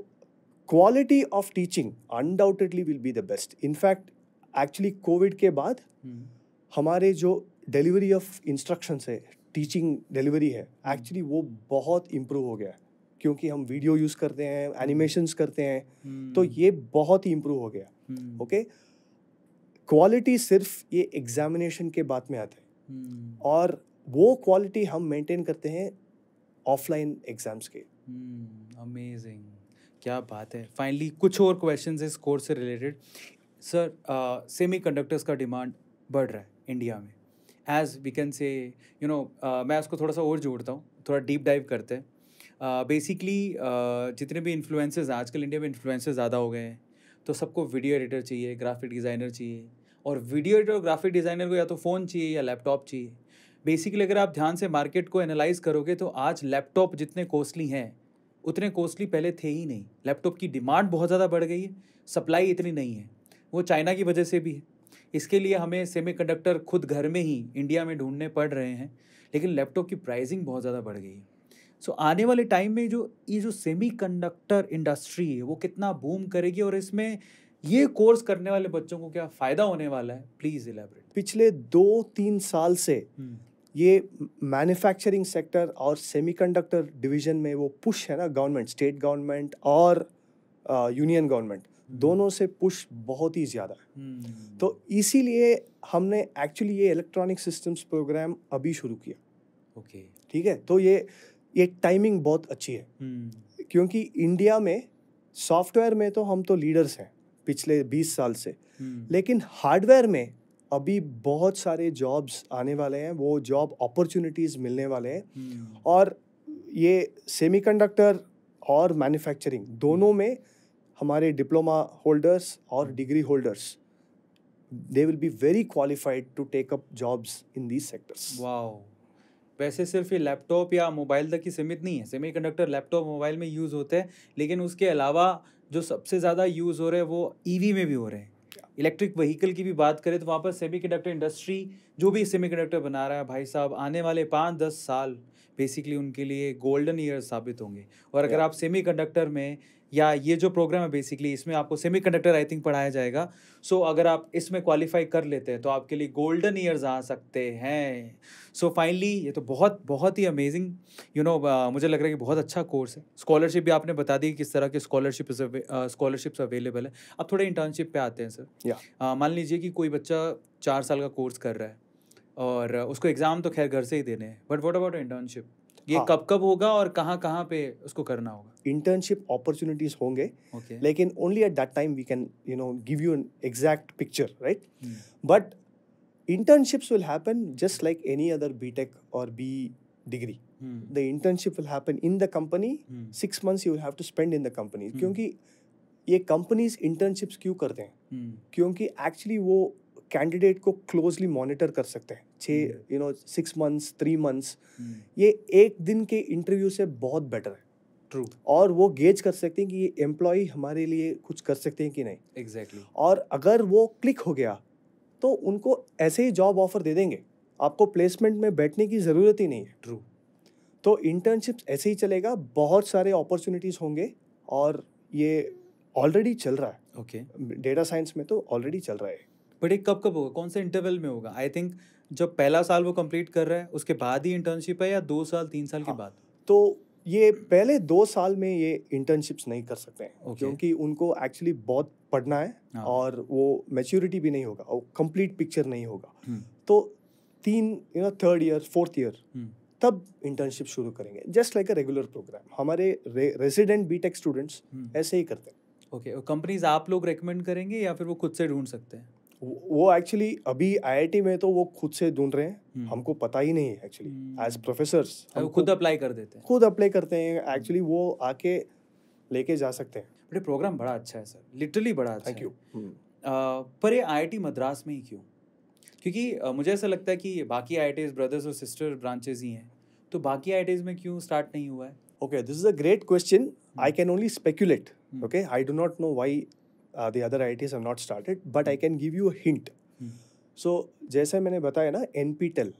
quality of teaching undoubtedly will be the best in fact actually Covid के बाद hmm. हमारे जो डिलीवरी ऑफ इंस्ट्रक्शन है टीचिंग डिलीवरी है एक्चुअली hmm. वो बहुत इम्प्रूव हो गया है क्योंकि हम वीडियो यूज़ करते हैं एनिमेशंस hmm. करते हैं तो ये बहुत ही इम्प्रूव हो गया ओके क्वालिटी सिर्फ ये एग्जामिनेशन के बाद में आते हैं और वो क्वालिटी हम मेंटेन करते हैं ऑफलाइन एग्जाम्स के अमेजिंग क्या बात है फाइनली कुछ और क्वेश्चंस इस कोर्स से रिलेटेड सर सेमी कंडक्टर्स का डिमांड बढ़ रहा है इंडिया में as we can say you know मैं उसको थोड़ा सा और जोड़ता हूँ थोड़ा डीप डाइव करते हैं बेसिकली uh, uh, जितने भी इन्फ्लुएंसर्स आजकल इंडिया में इन्फ्लुएंसर ज़्यादा हो गए हैं तो सबको वीडियो एडिटर चाहिए ग्राफिक डिज़ाइनर चाहिए और वीडियो एडिटर और ग्राफिक डिज़ाइनर को या तो फ़ोन चाहिए या लैपटॉप चाहिए बेसिकली अगर आप ध्यान से मार्केट को एनालाइज करोगे तो आज लैपटॉप जितने कॉस्टली हैं उतने कॉस्टली पहले थे ही नहीं लैपटॉप की डिमांड बहुत ज़्यादा बढ़ गई है सप्लाई इतनी नहीं है वो चाइना की वजह से भी है इसके लिए हमें सेमीकंडक्टर खुद घर में ही इंडिया में ढूंढने पड़ रहे हैं लेकिन लैपटॉप की प्राइसिंग बहुत ज़्यादा बढ़ गई है सो so, आने वाले टाइम में जो ये जो सेमीकंडक्टर इंडस्ट्री है वो कितना बूम करेगी और इसमें ये कोर्स करने वाले बच्चों को क्या फ़ायदा होने वाला है प्लीज़ इलेबरेट पिछले दो तीन साल से हम्म। ये मैन्युफैक्चरिंग सेक्टर और सेमीकंडक्टर डिवीज़न में वो पुश है ना गवर्नमेंट स्टेट गवर्नमेंट और यूनियन uh, गवर्नमेंट दोनों से पुश बहुत ही ज़्यादा है हम्म। तो इसीलिए हमने एक्चुअली ये इलेक्ट्रॉनिक सिस्टम्स प्रोग्राम अभी शुरू किया ओके okay. ठीक है तो ये ये टाइमिंग बहुत अच्छी है hmm. क्योंकि इंडिया में सॉफ्टवेयर में तो हम तो लीडर्स हैं पिछले बीस साल से hmm. लेकिन हार्डवेयर में अभी बहुत सारे जॉब्स आने वाले हैं वो जॉब अपॉर्चुनिटीज़ मिलने वाले हैं hmm. और ये सेमीकंडक्टर और मैन्युफैक्चरिंग दोनों में हमारे डिप्लोमा होल्डर्स और degree holders they will be very qualified to take up jobs in these sectors वाह वैसे सिर्फ ये लैपटॉप या मोबाइल तक ही सीमित नहीं है सेमी कंडक्टर लैपटॉप मोबाइल में यूज़ होते हैं लेकिन उसके अलावा जो सबसे ज़्यादा यूज़ हो रहे हैं वो ईवी e में भी हो रहे हैं इलेक्ट्रिक व्हीकल की भी बात करें तो वहाँ पर सेमी कंडक्टर इंडस्ट्री जो भी सेमी कंडक्टर बना रहा है भाई साहब आने वाले पाँच दस साल बेसिकली उनके लिए गोल्डन ईयर साबित होंगे और अगर आप सेमी कंडक्टर में या ये जो प्रोग्राम है बेसिकली इसमें आपको सेमी कंडक्टर आई थिंक पढ़ाया जाएगा सो so, अगर आप इसमें क्वालिफाई कर लेते हैं तो आपके लिए गोल्डन ईयर्स आ सकते हैं सो so, फाइनली ये तो बहुत बहुत ही अमेजिंग यू नो मुझे लग रहा है कि बहुत अच्छा कोर्स है स्कॉलरशिप भी आपने बता दी कि किस तरह के स्कॉलरशिप स्कॉलरशिप्स अवेलेबल है अब थोड़े इंटर्नशिप पे आते हैं सर yeah. uh, मान लीजिए कि कोई बच्चा चार साल का कोर्स कर रहा है और उसको एग्ज़ाम तो खैर घर से ही देने हैं बट वॉट अबाउट इंटर्नशिप ये हाँ। कब कब होगा और कहाँ कहाँ पे उसको करना होगा इंटर्नशिप अपॉर्चुनिटीज होंगे लेकिन only at that time we can you know give you an exact picture right but internships will happen just like any other B tech और B degree the internship will happen in the company six months you have to spend in the company क्योंकि ये कंपनीज इंटर्नशिप्स क्यों करते हैं hmm. क्योंकि एक्चुअली वो कैंडिडेट को क्लोजली मॉनिटर कर सकते हैं छः you know six months three months ये एक दिन के इंटरव्यू से बहुत बेटर है ट्रू और वो गेज कर सकते हैं कि ये एम्प्लॉय हमारे लिए कुछ कर सकते हैं कि नहीं एग्जैक्टली exactly. और अगर वो क्लिक हो गया तो उनको ऐसे ही जॉब ऑफर दे देंगे आपको प्लेसमेंट में बैठने की ज़रूरत ही नहीं है ट्रू तो इंटर्नशिप ऐसे ही चलेगा बहुत सारे अपॉर्चुनिटीज़ होंगे और ये ऑलरेडी चल रहा है ओके डेटा साइंस में तो ऑलरेडी चल रहा है बट ये कब कब होगा कौन से इंटरवल में होगा आई थिंक think... जब पहला साल वो कंप्लीट कर रहा है उसके बाद ही इंटर्नशिप है या दो साल तीन साल हाँ, के बाद तो ये पहले दो साल में ये इंटर्नशिप्स नहीं कर सकते हैं okay. क्योंकि उनको एक्चुअली बहुत पढ़ना है हाँ. और वो मेच्योरिटी भी नहीं होगा और कंप्लीट पिक्चर नहीं होगा हुँ. हम्म। तो तीन you know third year fourth year तब इंटर्नशिप शुरू करेंगे just like a regular programme हमारे रेजिडेंट बीटेक स्टूडेंट्स ऐसे ही करते हैं ओके okay. कंपनीज आप लोग रेकमेंड करेंगे या फिर वो खुद से ढूंढ सकते हैं वो एक्चुअली अभी आईआईटी में तो वो खुद से ढूंढ रहे हैं हम्म। हमको पता ही नहीं एक्चुअली एज प्रोफेसर खुद अप्लाई कर देते हैं खुद अप्लाई करते हैं एक्चुअली वो आके लेके जा सकते हैं बट प्रोग्राम बड़ा अच्छा है सर लिटरली बड़ा अच्छा थैंक यू हम्म। पर ये आईआईटी मद्रास में ही क्यों क्योंकि मुझे ऐसा लगता है कि बाकी आई ब्रदर्स और सिस्टर ब्रांचेज ही हैं तो बाकी आई में क्यों स्टार्ट नहीं हुआ है okay this is a great question I can only speculate okay I do not know why uh, the other IITs have not started, but I hmm. can give you a hint. So hmm. so, जैसे मैंने बताया ना एन पी टेल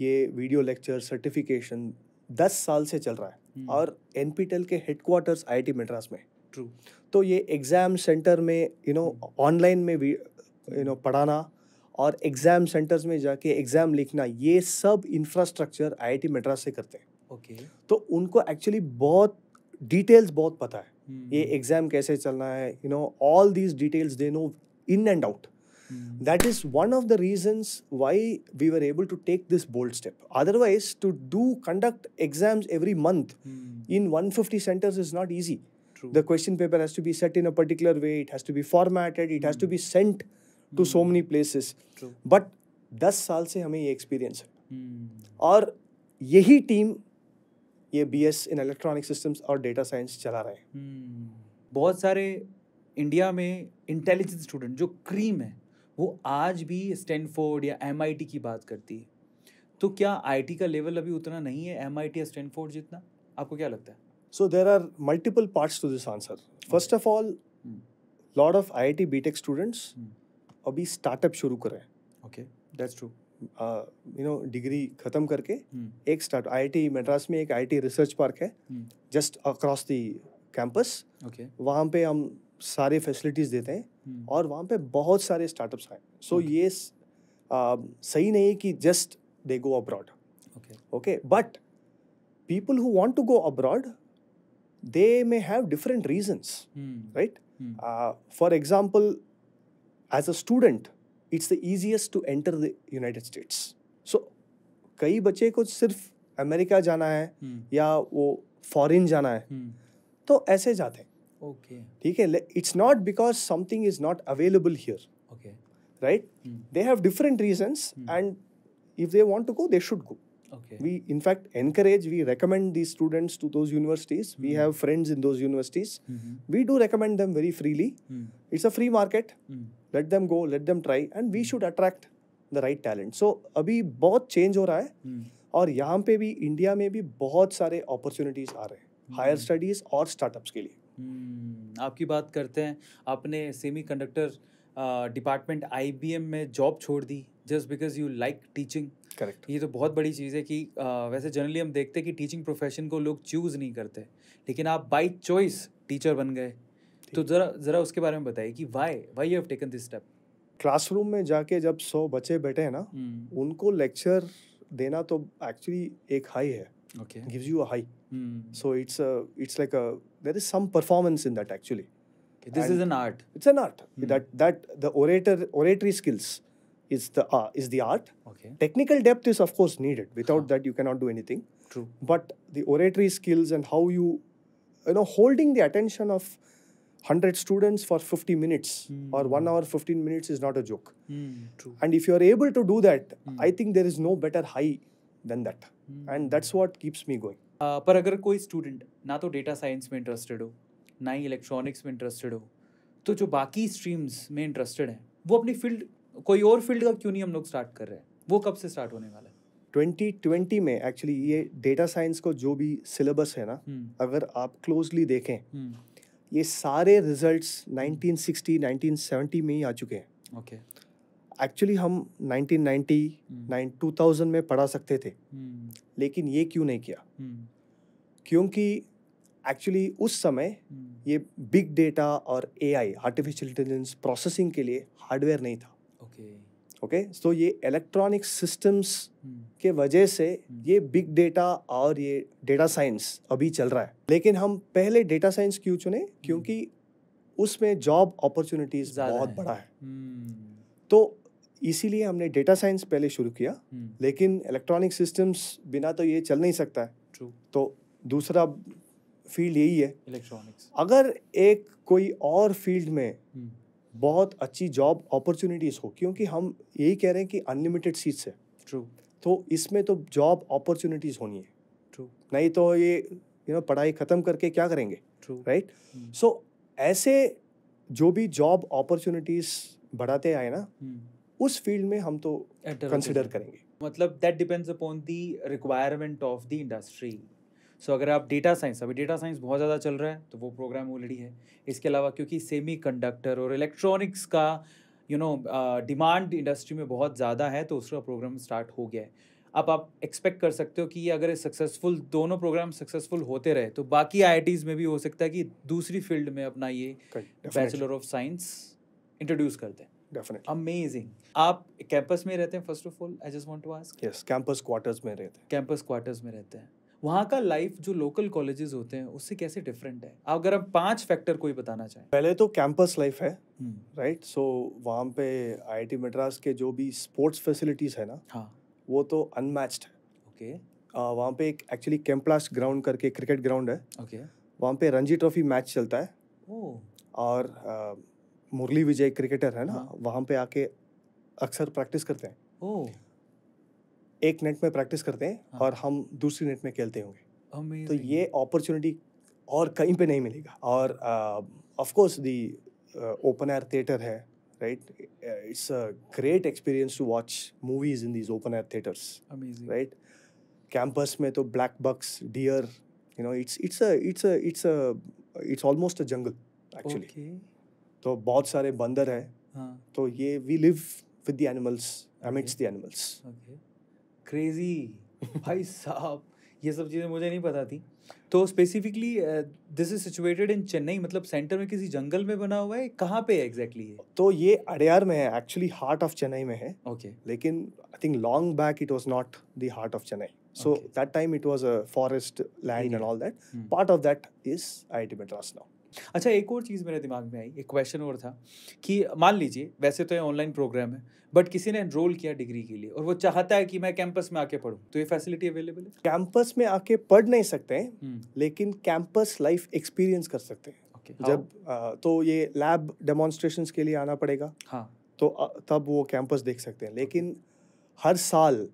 ये वीडियो लेक्चर सर्टिफिकेशन दस साल से चल रहा है hmm. और एन पी टेल के headquarters I I T Madras में ट्रू तो ये एग्ज़ाम सेंटर में यू नो ऑनलाइन में भी यू नो पढ़ाना और एग्ज़ाम सेंटर्स में जाके एग्ज़ाम लिखना ये सब infrastructure I I T Madras से करते हैं ओके okay. तो उनको एक्चुअली बहुत डिटेल्स बहुत पता है ये एग्जाम कैसे चलना है you know all these details they know in and out that is one of the reasons why we were able to take this bold step otherwise to do conduct exams every month mm. in 150 centers is not easy True. the question paper has to be set in a particular way it has to be formatted it mm. has to be sent to mm. so many places True. but 10 साल से हमें ये एक्सपीरियंस है और यही टीम ये B S in electronic systems और डेटा साइंस चला रहे हैं हम्म। बहुत सारे इंडिया में इंटेलिजेंस स्टूडेंट जो क्रीम है वो आज भी स्टैनफोर्ड या एम की बात करती है तो क्या आई का लेवल अभी उतना नहीं है एम या स्टैनफोर्ड जितना आपको क्या लगता है so there are multiple parts to this answer first of all lot of I I T B tech students अभी स्टार्टअप शुरू करें okay that's true you know degree ख़त्म करके हम्म। एक स्टार्ट आईआईटी मद्रास में एक आईआईटी रिसर्च पार्क है जस्ट अक्रॉस दी कैंपस वहाँ पे हम सारे फैसिलिटीज़ देते हैं हम्म। और वहाँ पे बहुत सारे स्टार्टअप्स आए सो ये सही नहीं कि just they go abroad okay but people who want to go abroad they may have different reasons right for example as a student It's the easiest to enter the United States. So, कई बच्चे को सिर्फ अमेरिका जाना है hmm. या वो फॉरेन जाना है hmm. तो ऐसे जाते हैं ओके ठीक है it's not because something is not available here okay right they have different reasons and if they want to go they should go okay we in fact encourage we recommend these students to those universities we hmm. have friends in those universities we do recommend them very freely it's a free market let them go let them try and we should attract the right talent so अभी बहुत चेंज हो रहा है hmm. और यहाँ पे भी इंडिया में भी बहुत सारे अपॉर्चुनिटीज आ रहे हैं हायर hmm. स्टडीज और स्टार्टअप्स के लिए hmm. आपकी बात करते हैं आपने सेमी कंडक्टर डिपार्टमेंट आई में जॉब छोड़ दी just because you like teaching correct ये तो बहुत बड़ी चीज़ है कि आ, वैसे जनरली हम देखते हैं कि टीचिंग प्रोफेशन को लोग चूज़ नहीं करते लेकिन आप बाई चॉइस टीचर बन गए थी तो जरा जरा उसके बारे में बताइए कि why why you have taken this step classroom में जाके जब सौ बच्चे बैठे हैं ना हम्म। उनको लेक्चर देना तो एक्चुअली एक हाई है gives you a high so it's it's like a there is some performance in that actually this is an art it's an art that that the orator oratory skills is the is the art technical depth is of course needed without that you can not do anything true but the oratory skills and how you you know holding the attention of 100 students for 50 minutes mm. or 1 hour 15 minutes is not a joke mm. true. and if you are able to do that mm. i think there is no better high than that mm. and that's what keeps me going uh, पर अगर कोई स्टूडेंट ना तो डेटा साइंस में इंटरेस्टेड हो ना ही इलेक्ट्रॉनिक्स में इंटरेस्टेड हो तो जो बाकी स्ट्रीम्स में इंटरेस्टेड हैं वो अपनी फील्ड कोई और फील्ड का क्यों नहीं हम लोग स्टार्ट कर रहे हैं वो कब से स्टार्ट होने वाला है 2020 में एक्चुअली ये डेटा साइंस को जो भी सिलेबस है ना hmm. अगर आप क्लोजली देखें hmm. ये सारे रिजल्ट्स 1960 1970 में ही आ चुके हैं ओके okay. एक्चुअली हम 1990 नाइन टू थाउजेंड में पढ़ा सकते थे hmm. लेकिन ये क्यों नहीं किया hmm. क्योंकि एक्चुअली उस समय hmm. ये बिग डेटा और एआई आर्टिफिशियल इंटेलिजेंस प्रोसेसिंग के लिए हार्डवेयर नहीं था ओके okay. ओके सो ये इलेक्ट्रॉनिक सिस्टम्स hmm. के वजह से hmm. ये बिग डेटा और ये डेटा साइंस अभी चल रहा है लेकिन हम पहले डेटा साइंस क्यों चुने hmm. क्योंकि उसमें जॉब अपॉर्चुनिटीज बहुत बड़ा है तो इसीलिए हमने डेटा साइंस पहले शुरू किया लेकिन इलेक्ट्रॉनिक सिस्टम्स बिना तो ये चल नहीं सकता है True. तो दूसरा फील्ड यही है इलेक्ट्रॉनिक्स अगर एक कोई और फील्ड में बहुत अच्छी जॉब अपॉर्चुनिटीज़ हो क्योंकि हम यही कह रहे हैं कि अनलिमिटेड सीट्स है ट्रू तो इसमें तो जॉब अपॉर्चुनिटीज़ होनी है ट्रू नहीं तो ये यू नो पढ़ाई ख़त्म करके क्या करेंगे ट्रू राइट सो ऐसे जो भी जॉब अपॉर्चुनिटीज़ बढ़ाते आए ना hmm. उस फील्ड में हम तो कंसिडर करेंगे मतलब that depends upon the requirement of the industry so अगर आप डेटा साइंस अभी डेटा साइंस बहुत ज़्यादा चल रहा है तो वो प्रोग्राम ऑलरेडी है इसके अलावा क्योंकि सेमी कंडक्टर और इलेक्ट्रॉनिक्स का यू नो डिमांड इंडस्ट्री में बहुत ज़्यादा है तो उसका प्रोग्राम स्टार्ट हो गया है अब आप एक्सपेक्ट कर सकते हो कि ये अगर सक्सेसफुल दोनों प्रोग्राम सक्सेसफुल होते रहे तो बाकी आई में भी हो सकता है कि दूसरी फील्ड में अपना ये बैचलर ऑफ साइंस इंट्रोड्यूस कर दें अमेजिंग आप कैंपस में रहते हैं first of all I just want to ask yes campus quarters में रहते हैं कैंपस क्वार्टर्स में रहते हैं वहाँ का लाइफ जो लोकल कॉलेजेस होते हैं उससे कैसे डिफरेंट है अगर हम पांच फैक्टर कोई बताना चाहें पहले तो कैंपस लाइफ है राइट हम्म। सो वहाँ पे आईआईटी मद्रास के जो भी स्पोर्ट्स फैसिलिटीज़ है ना हाँ वो तो अनमैच्ड है ओके okay. uh, वहाँ पे एक एक्चुअली कैंपलास ग्राउंड करके क्रिकेट ग्राउंड है ओके okay. वहाँ पे रणजी ट्रॉफी मैच चलता है oh. और uh, मुरली विजय क्रिकेटर है ना हाँ. वहाँ पे आके अक्सर प्रैक्टिस करते हैं oh. एक नेट में प्रैक्टिस करते हैं हाँ। और हम दूसरी नेट में खेलते होंगे तो ये अपॉर्चुनिटी और कहीं पे नहीं मिलेगा और of course the open air theatre है right it's a great experience to watch movies in these open air theatres right campus में तो black bucks deer you know it's it's it's it's it's almost a jungle actually तो बहुत सारे बंदर हैं हाँ. तो ये we live with the animals amidst the animals crazy भाई साहब ये सब चीज़ें मुझे नहीं पता थी तो specifically this is situated in Chennai मतलब सेंटर में किसी जंगल में बना हुआ है कहाँ पे है एग्जैक्टली exactly तो ये अडयार में है एक्चुअली हार्ट ऑफ चेन्नई में है ओके okay. लेकिन I think long back it was not the heart of Chennai so that time it was a forest land and all that part of that is I T Madras now अच्छा एक और चीज़ मेरे दिमाग में आई एक क्वेश्चन और था कि मान लीजिए वैसे तो ये ऑनलाइन प्रोग्राम है बट किसी ने एनरोल किया डिग्री के लिए और वो चाहता है कि मैं कैंपस में आके पढ़ूँ तो ये फैसिलिटी अवेलेबल है कैंपस में आके पढ़ नहीं सकते हैं हम्म। लेकिन कैंपस लाइफ एक्सपीरियंस कर सकते हैं okay, जब तो ये लैब डेमोन्स्ट्रेशन के लिए आना पड़ेगा हाँ तो तब वो कैंपस देख सकते हैं लेकिन हर साल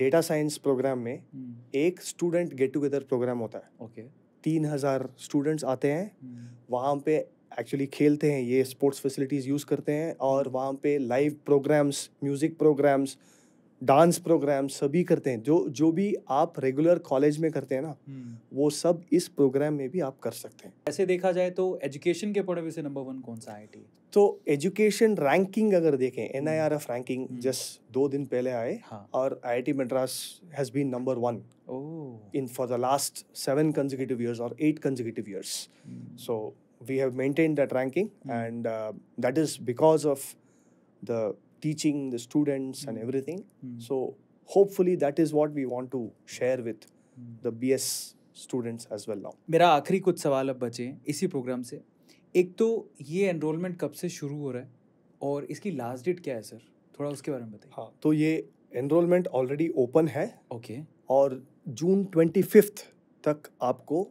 डेटा साइंस प्रोग्राम में हम्म। एक स्टूडेंट गेट टुगेदर प्रोग्राम होता है ओके okay. तीन हज़ार स्टूडेंट्स आते हैं हम्म। वहाँ पे एक्चुअली खेलते हैं ये स्पोर्ट्स फैसिलिटीज़ यूज़ करते हैं और हम्म। वहाँ पे live programmes music programmes dance programme सभी करते हैं जो जो भी आप रेगुलर कॉलेज में करते हैं ना हम्म। वो सब इस प्रोग्राम में भी आप कर सकते हैं ऐसे देखा जाए तो एजुकेशन के पॉइंट से नंबर वन कौन सा आई तो एजुकेशन रैंकिंग अगर देखें एन आई आर एफ हम्म। रैंकिंग हम्म। जस्ट दो दिन पहले आए हाँ. और I I T Madras has been number one in for the last seven consecutive years और eight consecutive years so we have maintain that ranking and that is because of the teaching the students and hmm. everything. Hmm. So hopefully that is what we want to share with hmm. the BS students as well now मेरा आखिरी कुछ सवाल अब बचे हैं इसी प्रोग्राम से एक तो ये एनरोलमेंट कब से शुरू हो रहा है और इसकी लास्ट डेट क्या है सर थोड़ा उसके बारे में बताइए हाँ तो ये एनरोलमेंट ऑलरेडी ओपन है ओके okay. और जून ट्वेंटी फिफ्थ तक आपको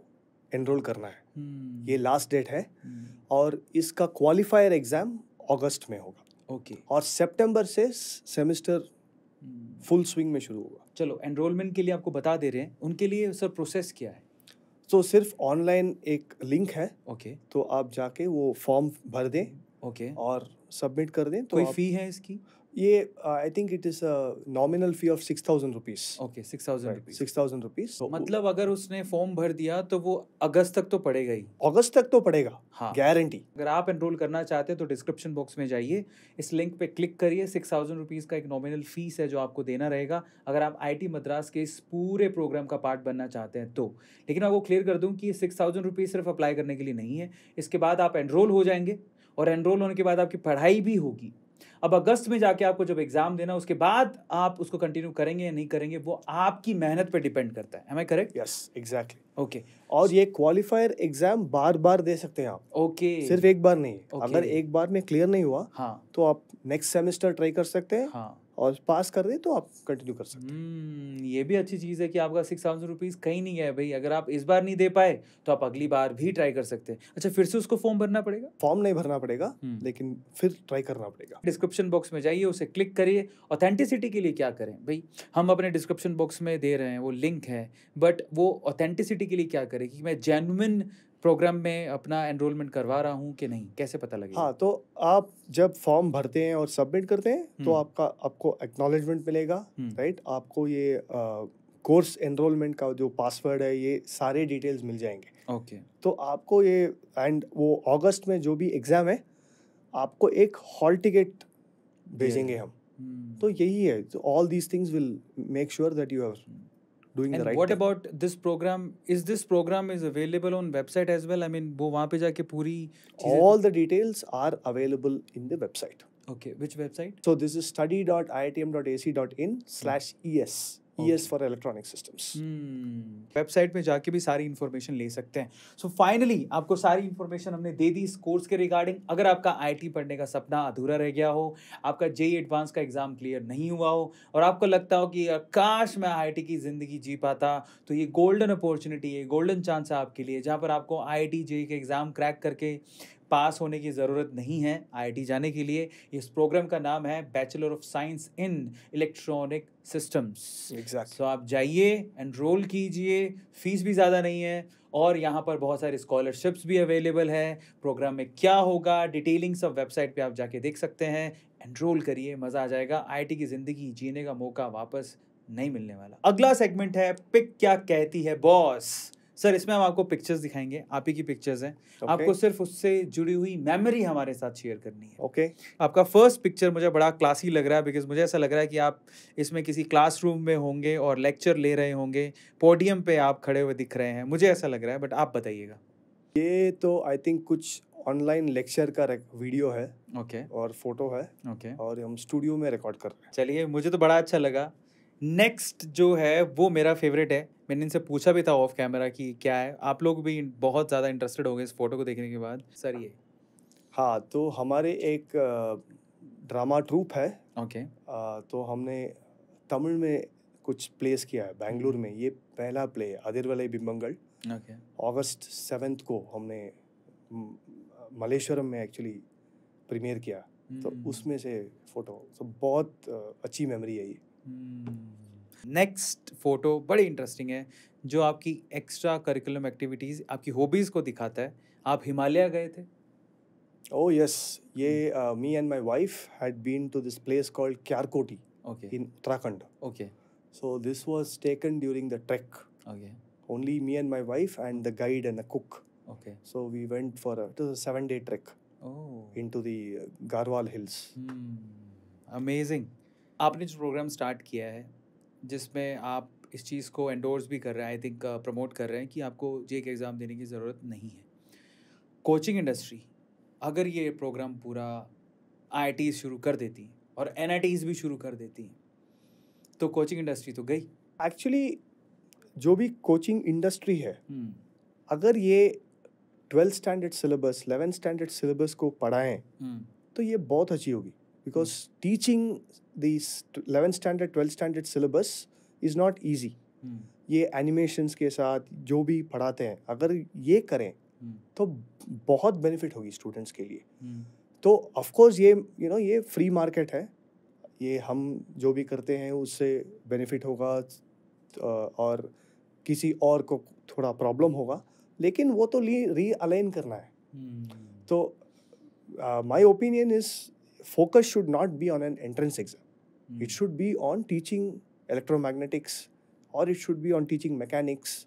एनरोल करना है hmm. ये लास्ट डेट है hmm. और इसका क्वालिफायर एग्ज़ाम अगस्त में होगा ओके okay. और सितंबर से सेमेस्टर hmm. फुल स्विंग में शुरू होगा चलो एनरोलमेंट के लिए आपको बता दे रहे हैं उनके लिए सर प्रोसेस क्या है तो सिर्फ ऑनलाइन एक लिंक है ओके okay. तो आप जाके वो फॉर्म भर दें ओके okay. और सबमिट कर दें तो कोई फी है इसकी ये I think it is nominal fee of six thousand rupees okay six thousand six thousand rupees मतलब अगर उसने फॉर्म भर दिया तो वो अगस्त तक तो पड़ेगा ही अगस्त तक तो पड़ेगा हाँ गारंटी अगर आप एनरोल करना चाहते हैं तो डिस्क्रिप्शन बॉक्स में जाइए इस लिंक पे क्लिक करिए सिक्स थाउजेंड रुपीज़ का एक नॉमिनल फीस है जो आपको देना रहेगा अगर आप आई टी मद्रास के इस पूरे प्रोग्राम का पार्ट बनना चाहते हैं तो लेकिन आपको क्लियर कर दूँ कि ये सिक्स थाउजेंड रुपीज़ सिर्फ अप्लाई करने के लिए नहीं है इसके बाद आप एनरोल हो जाएंगे और एनरोल होने के बाद आपकी पढ़ाई भी होगी अब अगस्त में जाके आपको जब एग्ज़ाम देना उसके बाद आप उसको कंटिन्यू करेंगे या नहीं करेंगे वो आपकी मेहनत पे डिपेंड करता है करेक्ट यस एग्जैक्टली ओके और ये क्वालिफायर एग्जाम बार बार दे सकते हैं आप ओके okay. सिर्फ एक बार नहीं okay. अगर एक बार में क्लियर नहीं हुआ हाँ तो आप नेक्स्ट सेमेस्टर ट्राई कर सकते हैं हाँ और पास कर दे तो आप कंटिन्यू कर सकते हैं हम्म, ये भी अच्छी चीज़ है कि आपका सिक्स थाउजेंड रुपीज़ कहीं नहीं है भाई अगर आप इस बार नहीं दे पाए तो आप अगली बार भी ट्राई कर सकते हैं अच्छा फिर से उसको फॉर्म भरना पड़ेगा फॉर्म नहीं भरना पड़ेगा हम्म। लेकिन फिर ट्राई करना पड़ेगा डिस्क्रिप्शन बॉक्स में जाइए उसे क्लिक करिए ऑथेंटिसिटी के लिए क्या करें भाई हम अपने डिस्क्रिप्शन बॉक्स में दे रहे हैं वो लिंक है बट वो ऑथेंटिसिटी के लिए क्या करें कि मैं जेनुइन प्रोग्राम में अपना एनरोलमेंट करवा रहा हूँ कि नहीं कैसे पता लगेगा हाँ तो आप जब फॉर्म भरते हैं और सबमिट करते हैं तो हम्म। आपका आपको एक्नॉलेजमेंट मिलेगा राइट हम्म। आपको ये कोर्स एनरोलमेंट का जो पासवर्ड है ये सारे डिटेल्स मिल जाएंगे ओके तो आपको ये एंड वो अगस्त में जो भी एग्ज़ाम है आपको एक हॉल टिकट भेजेंगे हम हम्म। तो यही है all these things will make sure that you have doing and the right what thing. about this program is this program is available on website as well i mean wo wahan pe jaake puri all the details are available in the website okay which website so this is study.iitm.ac.in slash es E for electronic systems website में जाके भी सारी इन्फॉर्मेशन ले सकते हैं सो so फाइनली आपको सारी इन्फॉर्मेशन हमने दे दी इस कोर्स के रिगार्डिंग अगर आपका आई पढ़ने का सपना अधूरा रह गया हो आपका जेई एडवांस e का एग्ज़ाम क्लियर नहीं हुआ हो और आपको लगता हो कि काश मैं आई की ज़िंदगी जी पाता तो ये गोल्डन अपॉर्चुनिटी है गोल्डन चांस है आपके लिए जहाँ पर आपको आई आई टी के एग्ज़ाम क्रैक करके पास होने की ज़रूरत नहीं है आईआईटी जाने के लिए इस प्रोग्राम का नाम है bachelor of science in electronic systems exact so आप जाइए एनरोल कीजिए फीस भी ज़्यादा नहीं है और यहाँ पर बहुत सारे स्कॉलरशिप्स भी अवेलेबल है प्रोग्राम में क्या होगा डिटेलिंग सब वेबसाइट पे आप जाके देख सकते हैं एनरोल करिए मज़ा आ जाएगा आईआईटी की ज़िंदगी जीने का मौका वापस नहीं मिलने वाला अगला सेगमेंट है पिक क्या कहती है बॉस सर इसमें हम आपको पिक्चर्स दिखाएंगे आप ही की पिक्चर्स हैं okay. आपको सिर्फ उससे जुड़ी हुई मेमोरी हमारे साथ शेयर करनी है ओके okay. आपका फर्स्ट पिक्चर मुझे बड़ा क्लासी लग रहा है बिकॉज मुझे ऐसा लग रहा है कि आप इसमें किसी क्लासरूम में होंगे और लेक्चर ले रहे होंगे पोडियम पे आप खड़े हुए दिख रहे हैं मुझे ऐसा लग रहा है बट आप बताइएगा ये तो आई थिंक कुछ ऑनलाइन लेक्चर का वीडियो है ओके okay. और फोटो है ओके okay. और हम स्टूडियो में रिकॉर्ड कर रहे हैं चलिए मुझे तो बड़ा अच्छा लगा नेक्स्ट जो है वो मेरा फेवरेट है मैंने इनसे पूछा भी था ऑफ कैमरा कि क्या है आप लोग भी बहुत ज़्यादा इंटरेस्टेड हो गए इस फोटो को देखने के बाद सर ये हाँ तो हमारे एक ड्रामा ट्रूप है ओके okay. तो हमने तमिल में कुछ प्लेस किया है बेंगलोर में ये पहला प्ले वाले बिम्बंगल ऑगस्ट अगस्त सेवेंथ को हमने मलेश्वरम में एक्चुअली प्रीमियर किया तो hmm. उसमें से फ़ोटो तो बहुत अच्छी मेमोरी है ये नेक्स्ट hmm. फोटो बड़ी इंटरेस्टिंग है जो आपकी एक्स्ट्रा करिकुलम एक्टिविटीज आपकी हॉबीज को दिखाता है आप हिमालय गए थे ओ oh, यस ये me and my wife had been to this place called Kyarkoti okay in Uttarakhand okay so this was taken during the trek okay only me and my wife and the guide and a cook okay so we went for it was a 7 day trek oh into the Garhwal hills amazing आपने जो प्रोग्राम स्टार्ट किया है जिसमें आप इस चीज़ को एंडोर्स भी कर रहे हैं आई थिंक प्रमोट कर रहे हैं कि आपको जे के एग्ज़ाम देने की ज़रूरत नहीं है कोचिंग इंडस्ट्री अगर ये प्रोग्राम पूरा आई शुरू कर देती और एन भी शुरू कर देती तो कोचिंग इंडस्ट्री तो गई एक्चुअली जो भी कोचिंग इंडस्ट्री है hmm. अगर ये twelfth standard syllabus eleventh standard syllabus को पढ़ाएं hmm. तो ये बहुत अच्छी होगी बिकॉज हम्म। Teaching this eleventh standard twelfth standard syllabus is not easy ये एनिमेशंस के साथ जो भी पढ़ाते हैं अगर ये करें hmm. तो बहुत बेनिफिट होगी स्टूडेंट्स के लिए hmm. तो ऑफकोर्स ये यू you नो know, ये फ्री मार्केट है ये हम जो भी करते हैं उससे बेनिफिट होगा और किसी और को थोड़ा प्रॉब्लम होगा लेकिन वो तो रीअलाइन करना है hmm. तो my opinion is focus should not be on an entrance exam it should be on teaching electromagnetics और it should be on teaching mechanics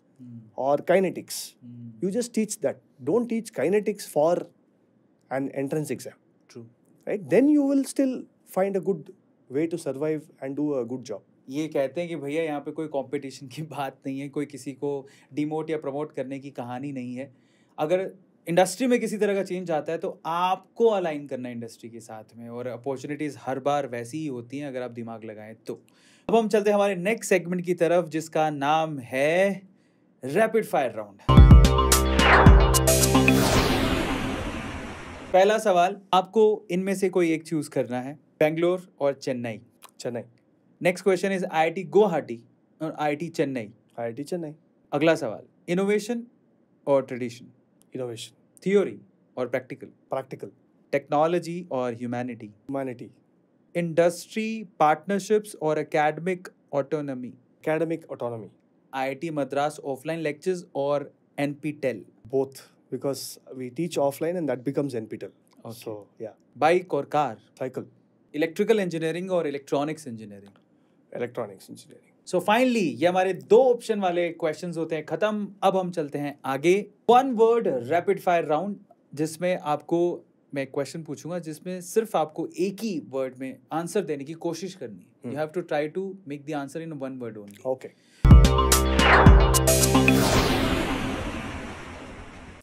और kinetics you just teach that don't teach kinetics for an entrance exam right then you will still find a good way to survive and do a good job ये कहते हैं कि भैया यहाँ पे कोई कंपटीशन की बात नहीं है कोई किसी को डिमोट या प्रमोट करने की कहानी नहीं है अगर इंडस्ट्री में किसी तरह का चेंज आता है तो आपको अलाइन करना है इंडस्ट्री के साथ में और अपॉर्चुनिटीज़ हर बार वैसी ही होती हैं अगर आप दिमाग लगाएं तो अब हम चलते हैं हमारे नेक्स्ट सेगमेंट की तरफ जिसका नाम है रैपिड फायर राउंड पहला सवाल आपको इनमें से कोई एक चूज करना है बेंगलोर और Chennai Chennai next question is IIT Guwahati और आईआईटी चेन्नई आईआईटी चेन्नई अगला सवाल इनोवेशन और tradition innovation? Theory or practical? Practical. Technology or humanity? Humanity. Industry partnerships or academic autonomy? Academic autonomy. IIT Madras offline lectures or NPTEL? Both, because we teach offline and that becomes NPTEL. Okay. So, yeah. Bike or car? Cycle. Electrical engineering or electronics engineering? Electronics engineering. So so फाइनली ये हमारे दो ऑप्शन वाले क्वेश्चंस होते हैं खत्म अब हम चलते हैं आगे one word rapid fire round जिसमें आपको मैं क्वेश्चन पूछूंगा जिसमें सिर्फ आपको एक ही वर्ड में आंसर देने की कोशिश करनी है you have to try to make the answer in one word only okay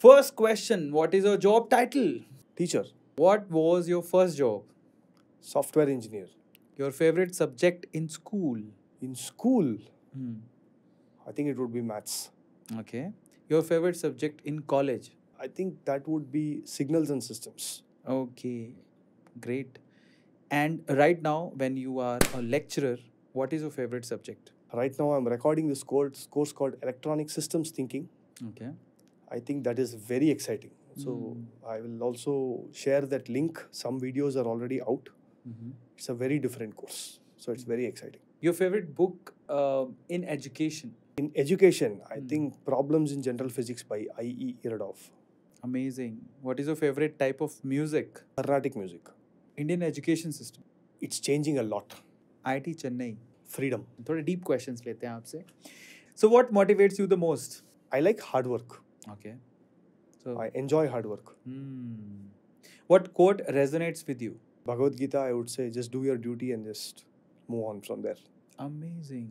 first question what is your job title teacher what was your first job software engineer your favourite subject in school In school, hmm. I think it would be maths. Okay. Your favorite subject in college? I think that would be signals and systems. Okay. Great. And right now, when you are a lecturer, what is your favorite subject? Right now, I'm recording this course, course called Electronic Systems Thinking. Okay. I think that is very exciting. So mm. I will also share that link. Some videos are already out. Mm-hmm. It's a very different course. So it's hmm. very exciting. Your favorite book uh, in education? In education, I hmm. think Problems in General Physics by I.E. Iradov. Amazing. What is your favorite type of music? erratic music. Indian education system. It's changing a lot. IIT Chennai. Freedom. थोड़े deep questions लेते हैं आपसे. So what motivates you the most? I like hard work. Okay. So I enjoy hard work. Hmm. What quote resonates with you? Bhagavad Gita, I would say, just do your duty and just move on from there. Amazing.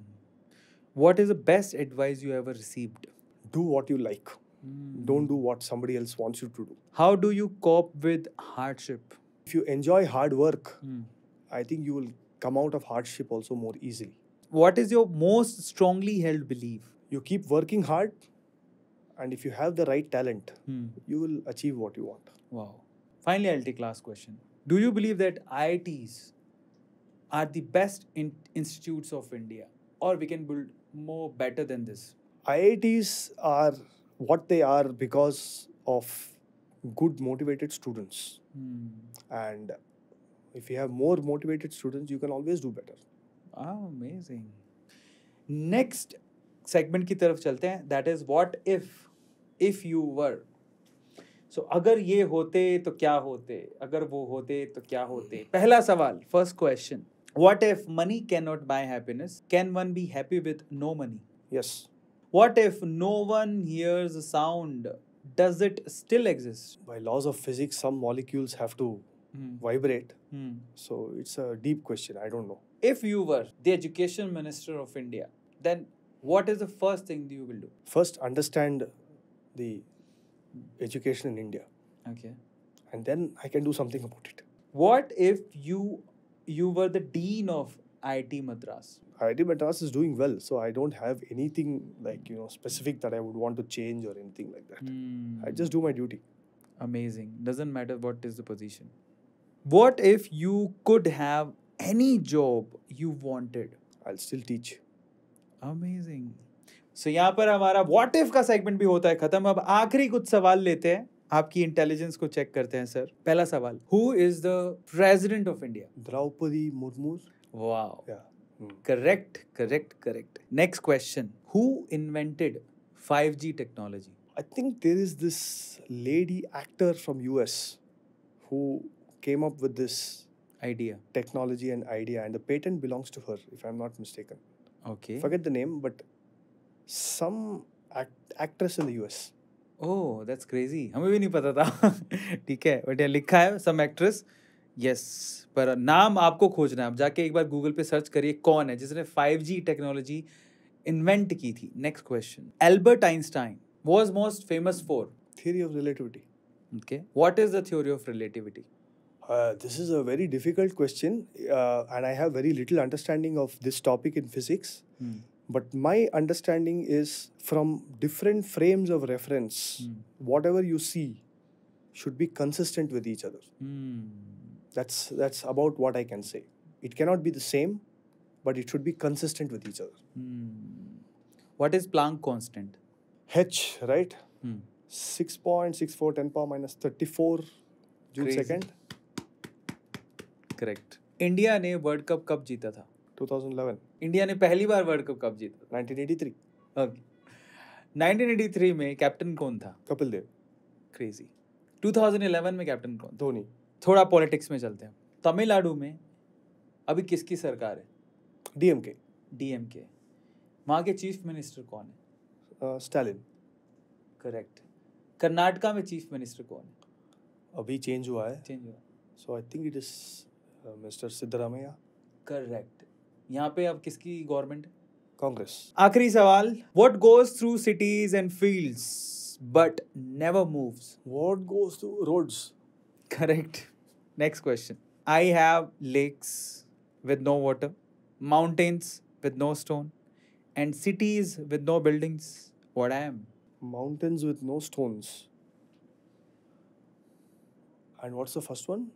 What is the best advice you ever received? Do what you like. Mm. Don't do what somebody else wants you to do. How do you cope with hardship? If you enjoy hard work, mm. I think you will come out of hardship also more easily. What is your most strongly held belief? You keep working hard, and if you have the right talent, hmm. you will achieve what you want. Wow. Finally, I'll take last question. Do you believe that IITs are the best in institutes of India, or we can build more better than this? IITs are what they are because of good motivated students. Hmm. And if you have more motivated students, you can always do better. Ah, amazing. Next segment की तरफ चलते हैं That is what if, if you were. So, सो अगर ये होते तो क्या होते अगर वो होते तो क्या होते पहला सवाल first what if money cannot buy happiness? Can one be happy with no money? Yes. What if no one hears a sound? Does it still exist? By laws of physics, some molecules have to mm. vibrate. Mm. So it's a deep question. I don't know. If you were the education minister of India, then what is the first thing you will do? First, understand the education in India. Okay. And then I can do something about it. What if you you were the dean of IIT Madras. IIT Madras is doing well, so I don't have anything like you know specific that I would want to change or anything like that. Mm. I just do my duty. Amazing. Doesn't matter what is the position. What if you could have any job you wanted? I'll still teach. Amazing. So यहाँ पर हमारा what if का segment भी होता है खत्म अब आखिरी कुछ सवाल लेते हैं आपकी इंटेलिजेंस को चेक करते हैं सर पहला सवाल who is the president of India Droupadi Murmu वाह correct correct correct next question who invented 5G technology? I think there is this lady actor from US who came up with this idea, technology and idea, and the patent belongs to her, if I'm not mistaken. Okay. Forget the name, but some act- actress in the US oh that's crazy हमें भी नहीं पता था ठीक है बट यहाँ लिखा है सम एक्ट्रेस यस पर नाम आपको खोजना है आप जाके एक बार गूगल पे सर्च करिए कौन है जिसने 5G टेक्नोलॉजी इन्वेंट की थी next question Albert Einstein was most famous for theory of relativity okay what is the theory of relativity uh, this is a very difficult question uh, and i have very little understanding of this topic in physics hmm. but my understanding is from different frames of reference mm. whatever you see should be consistent with each other mm. that's that's about what i can say it cannot be the same but it should be consistent with each other mm. what is planck constant h right hmm. 6.64 10 power minus 34 joule second. Correct. India ने वर्ल्ड कप कब जीता था 2011 इंडिया ने पहली बार वर्ल्ड कप कब जीता 1983 ओके 1983 में कैप्टन कौन था कपिल देव क्रेजी 2011 में कैप्टन कौन धोनी थोड़ा पॉलिटिक्स में चलते हैं तमिलनाडु में अभी किसकी सरकार है डीएमके डीएमके वहाँ के चीफ मिनिस्टर कौन है स्टालिन करेक्ट कर्नाटका में चीफ मिनिस्टर कौन है अभी चेंज हुआ है चेंज हुआ so I think it is mister Siddaramaiah correct यहाँ पे अब किसकी गवर्नमेंट कांग्रेस आखिरी सवाल what goes through cities and fields but never moves what goes through roads correct next question I have lakes with no water mountains with no stone and cities with no buildings what am I mountains with no stones and what's the first one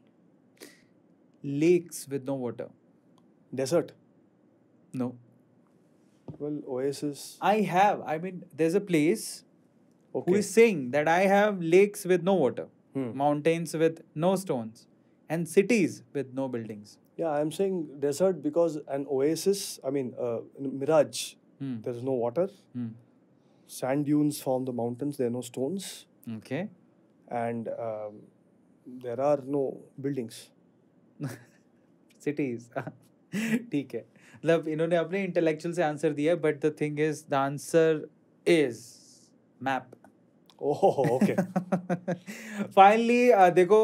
lakes with no water desert No. Well, Oasis. I have. I mean, there's a place okay. who is saying that I have lakes with no water, hmm. mountains with no stones, and cities with no buildings. Yeah, I'm saying desert because an oasis, I mean, uh, mirage, hmm. there is no water. Hmm. Sand dunes form the mountains, there are no stones. Okay. And um, there are no buildings. cities. Okay. मतलब इन्होंने अपने इंटेलेक्चुअल से आंसर दिया but the thing is the answer is map okay finally uh, देखो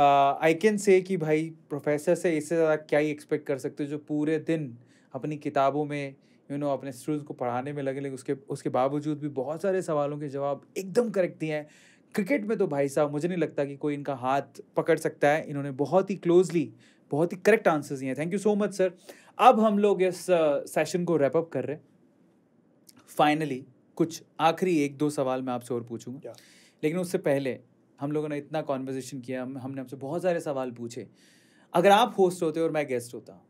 आई कैन से कि भाई प्रोफेसर से इससे ज़्यादा क्या ही एक्सपेक्ट कर सकते हो जो पूरे दिन अपनी किताबों में यू you नो know, अपने स्टूडेंट्स को पढ़ाने में लगे लेकिन उसके उसके बावजूद भी बहुत सारे सवालों के जवाब एकदम करेक्ट दिए हैं क्रिकेट में तो भाई साहब मुझे नहीं लगता कि कोई इनका हाथ पकड़ सकता है इन्होंने बहुत ही क्लोजली बहुत ही करेक्ट आंसर्स दिए हैं thank you so much sir अब हम लोग इस सेशन को रैप अप कर रहे हैं फाइनली कुछ आखिरी एक दो सवाल मैं आपसे और पूछूंगा लेकिन उससे पहले हम लोगों ने इतना कॉन्वर्जेशन किया हम, हमने आपसे बहुत सारे सवाल पूछे अगर आप होस्ट होते और मैं गेस्ट होता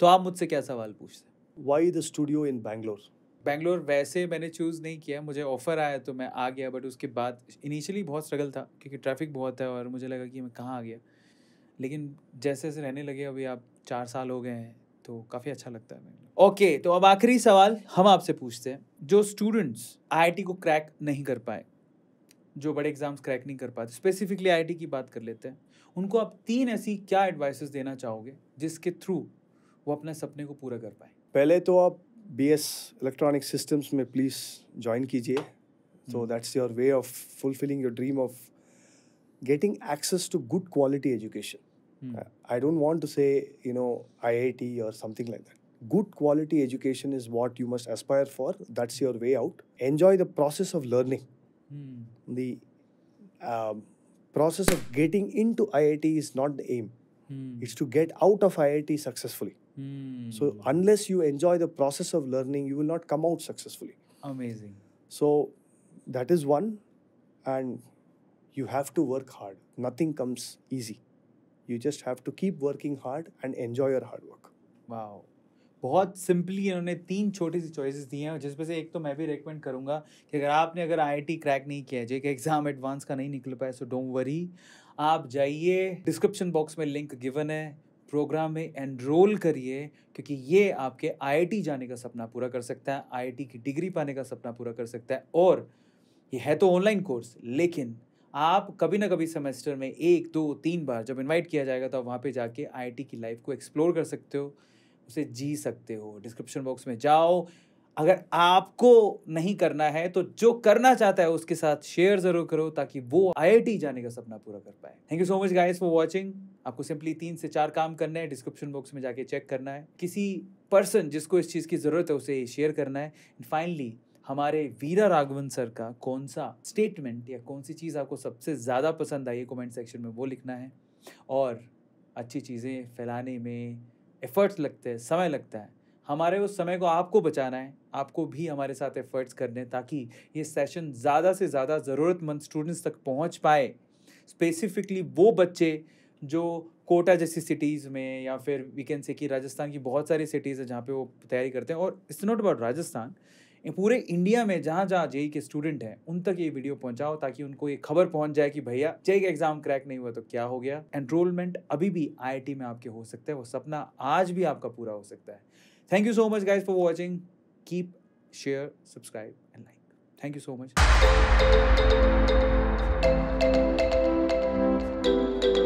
तो आप मुझसे क्या सवाल पूछते why the studio in Bangalore Bangalore वैसे मैंने चूज़ नहीं किया मुझे ऑफ़र आया तो मैं आ गया बट उसके बाद इनिशियली बहुत स्ट्रगल था क्योंकि ट्रैफिक बहुत है और मुझे लगा कि मैं कहाँ आ गया लेकिन जैसे जैसे रहने लगे अभी आप चार साल हो गए हैं तो काफ़ी अच्छा लगता है ओके okay, तो अब आखिरी सवाल हम आपसे पूछते हैं जो स्टूडेंट्स आई को क्रैक नहीं कर पाए जो बड़े एग्जाम्स क्रैक नहीं कर पाते स्पेसिफिकली आई की बात कर लेते हैं उनको आप तीन ऐसी क्या एडवाइसेस देना चाहोगे जिसके थ्रू वो अपने सपने को पूरा कर पाए पहले तो आप बी एस इलेक्ट्रॉनिक सिस्टम्स में प्लीज़ ज्वाइन कीजिए so that's your way of fulfilling your dream of getting access to good quality education Mm. I don't want to say, you know, IIT or something like that. Good quality education is what you must aspire for. That's your way out. Enjoy the process of learning. Mm. The um, process of getting into IIT is not the aim, mm. it's to get out of IIT successfully. Hmm. So, unless you enjoy the process of learning, you will not come out successfully. Amazing. So, that is one. And you have to work hard. Nothing comes easy. You just have to keep working hard and enjoy your hard work wow बहुत सिंपली इन्होंने तीन छोटी सी चॉइसेस दी हैं जिसमें से एक तो मैं भी रेकमेंड करूँगा कि अगर आपने अगर आईआईटी क्रैक नहीं किया है जे एग्ज़ाम एडवांस का नहीं निकल पाया सो डोंट वरी आप जाइए डिस्क्रिप्शन बॉक्स में लिंक गिवन है प्रोग्राम में एनरोल करिए क्योंकि ये आपके आईआईटी जाने का सपना पूरा कर सकता है आईआईटी की डिग्री पाने का सपना पूरा कर सकता है और ये है तो ऑनलाइन कोर्स लेकिन आप कभी ना कभी सेमेस्टर में एक दो तीन बार जब इनवाइट किया जाएगा तो आप वहाँ पर जाके आई की लाइफ को एक्सप्लोर कर सकते हो उसे जी सकते हो डिस्क्रिप्शन बॉक्स में जाओ अगर आपको नहीं करना है तो जो करना चाहता है उसके साथ शेयर जरूर करो ताकि वो आईआईटी जाने का सपना पूरा कर पाए thank you so much guys for watching आपको सिंपली तीन से चार काम करना है डिस्क्रिप्शन बॉक्स में जाके चेक करना है किसी पर्सन जिसको इस चीज़ की ज़रूरत है उसे शेयर करना है एंड फाइनली हमारे वीरा राघवन सर का कौन सा स्टेटमेंट या कौन सी चीज़ आपको सबसे ज़्यादा पसंद आई है कमेंट सेक्शन में वो लिखना है और अच्छी चीज़ें फैलाने में एफर्ट्स लगते हैं समय लगता है हमारे उस समय को आपको बचाना है आपको भी हमारे साथ एफर्ट्स करने ताकि ये सेशन ज़्यादा से ज़्यादा ज़रूरतमंद स्टूडेंट्स तक पहुंच पाए स्पेसिफिकली वो बच्चे जो कोटा जैसी सिटीज़ में या फिर वी कैन से कि राजस्थान की बहुत सारी सिटीज़ है जहाँ पे वो तैयारी करते हैं और इट्स नॉट अबाउट राजस्थान पूरे इंडिया में जहाँ जहाँ जेई के स्टूडेंट हैं उन तक ये वीडियो पहुँचाओ ताकि उनको ये खबर पहुँच जाए कि भैया जेई का एग्जाम क्रैक नहीं हुआ तो क्या हो गया एनरोलमेंट अभी भी आई में आपके हो सकता है वो सपना आज भी आपका पूरा हो सकता है thank you so much guys for watching keep share subscribe and like thank you so much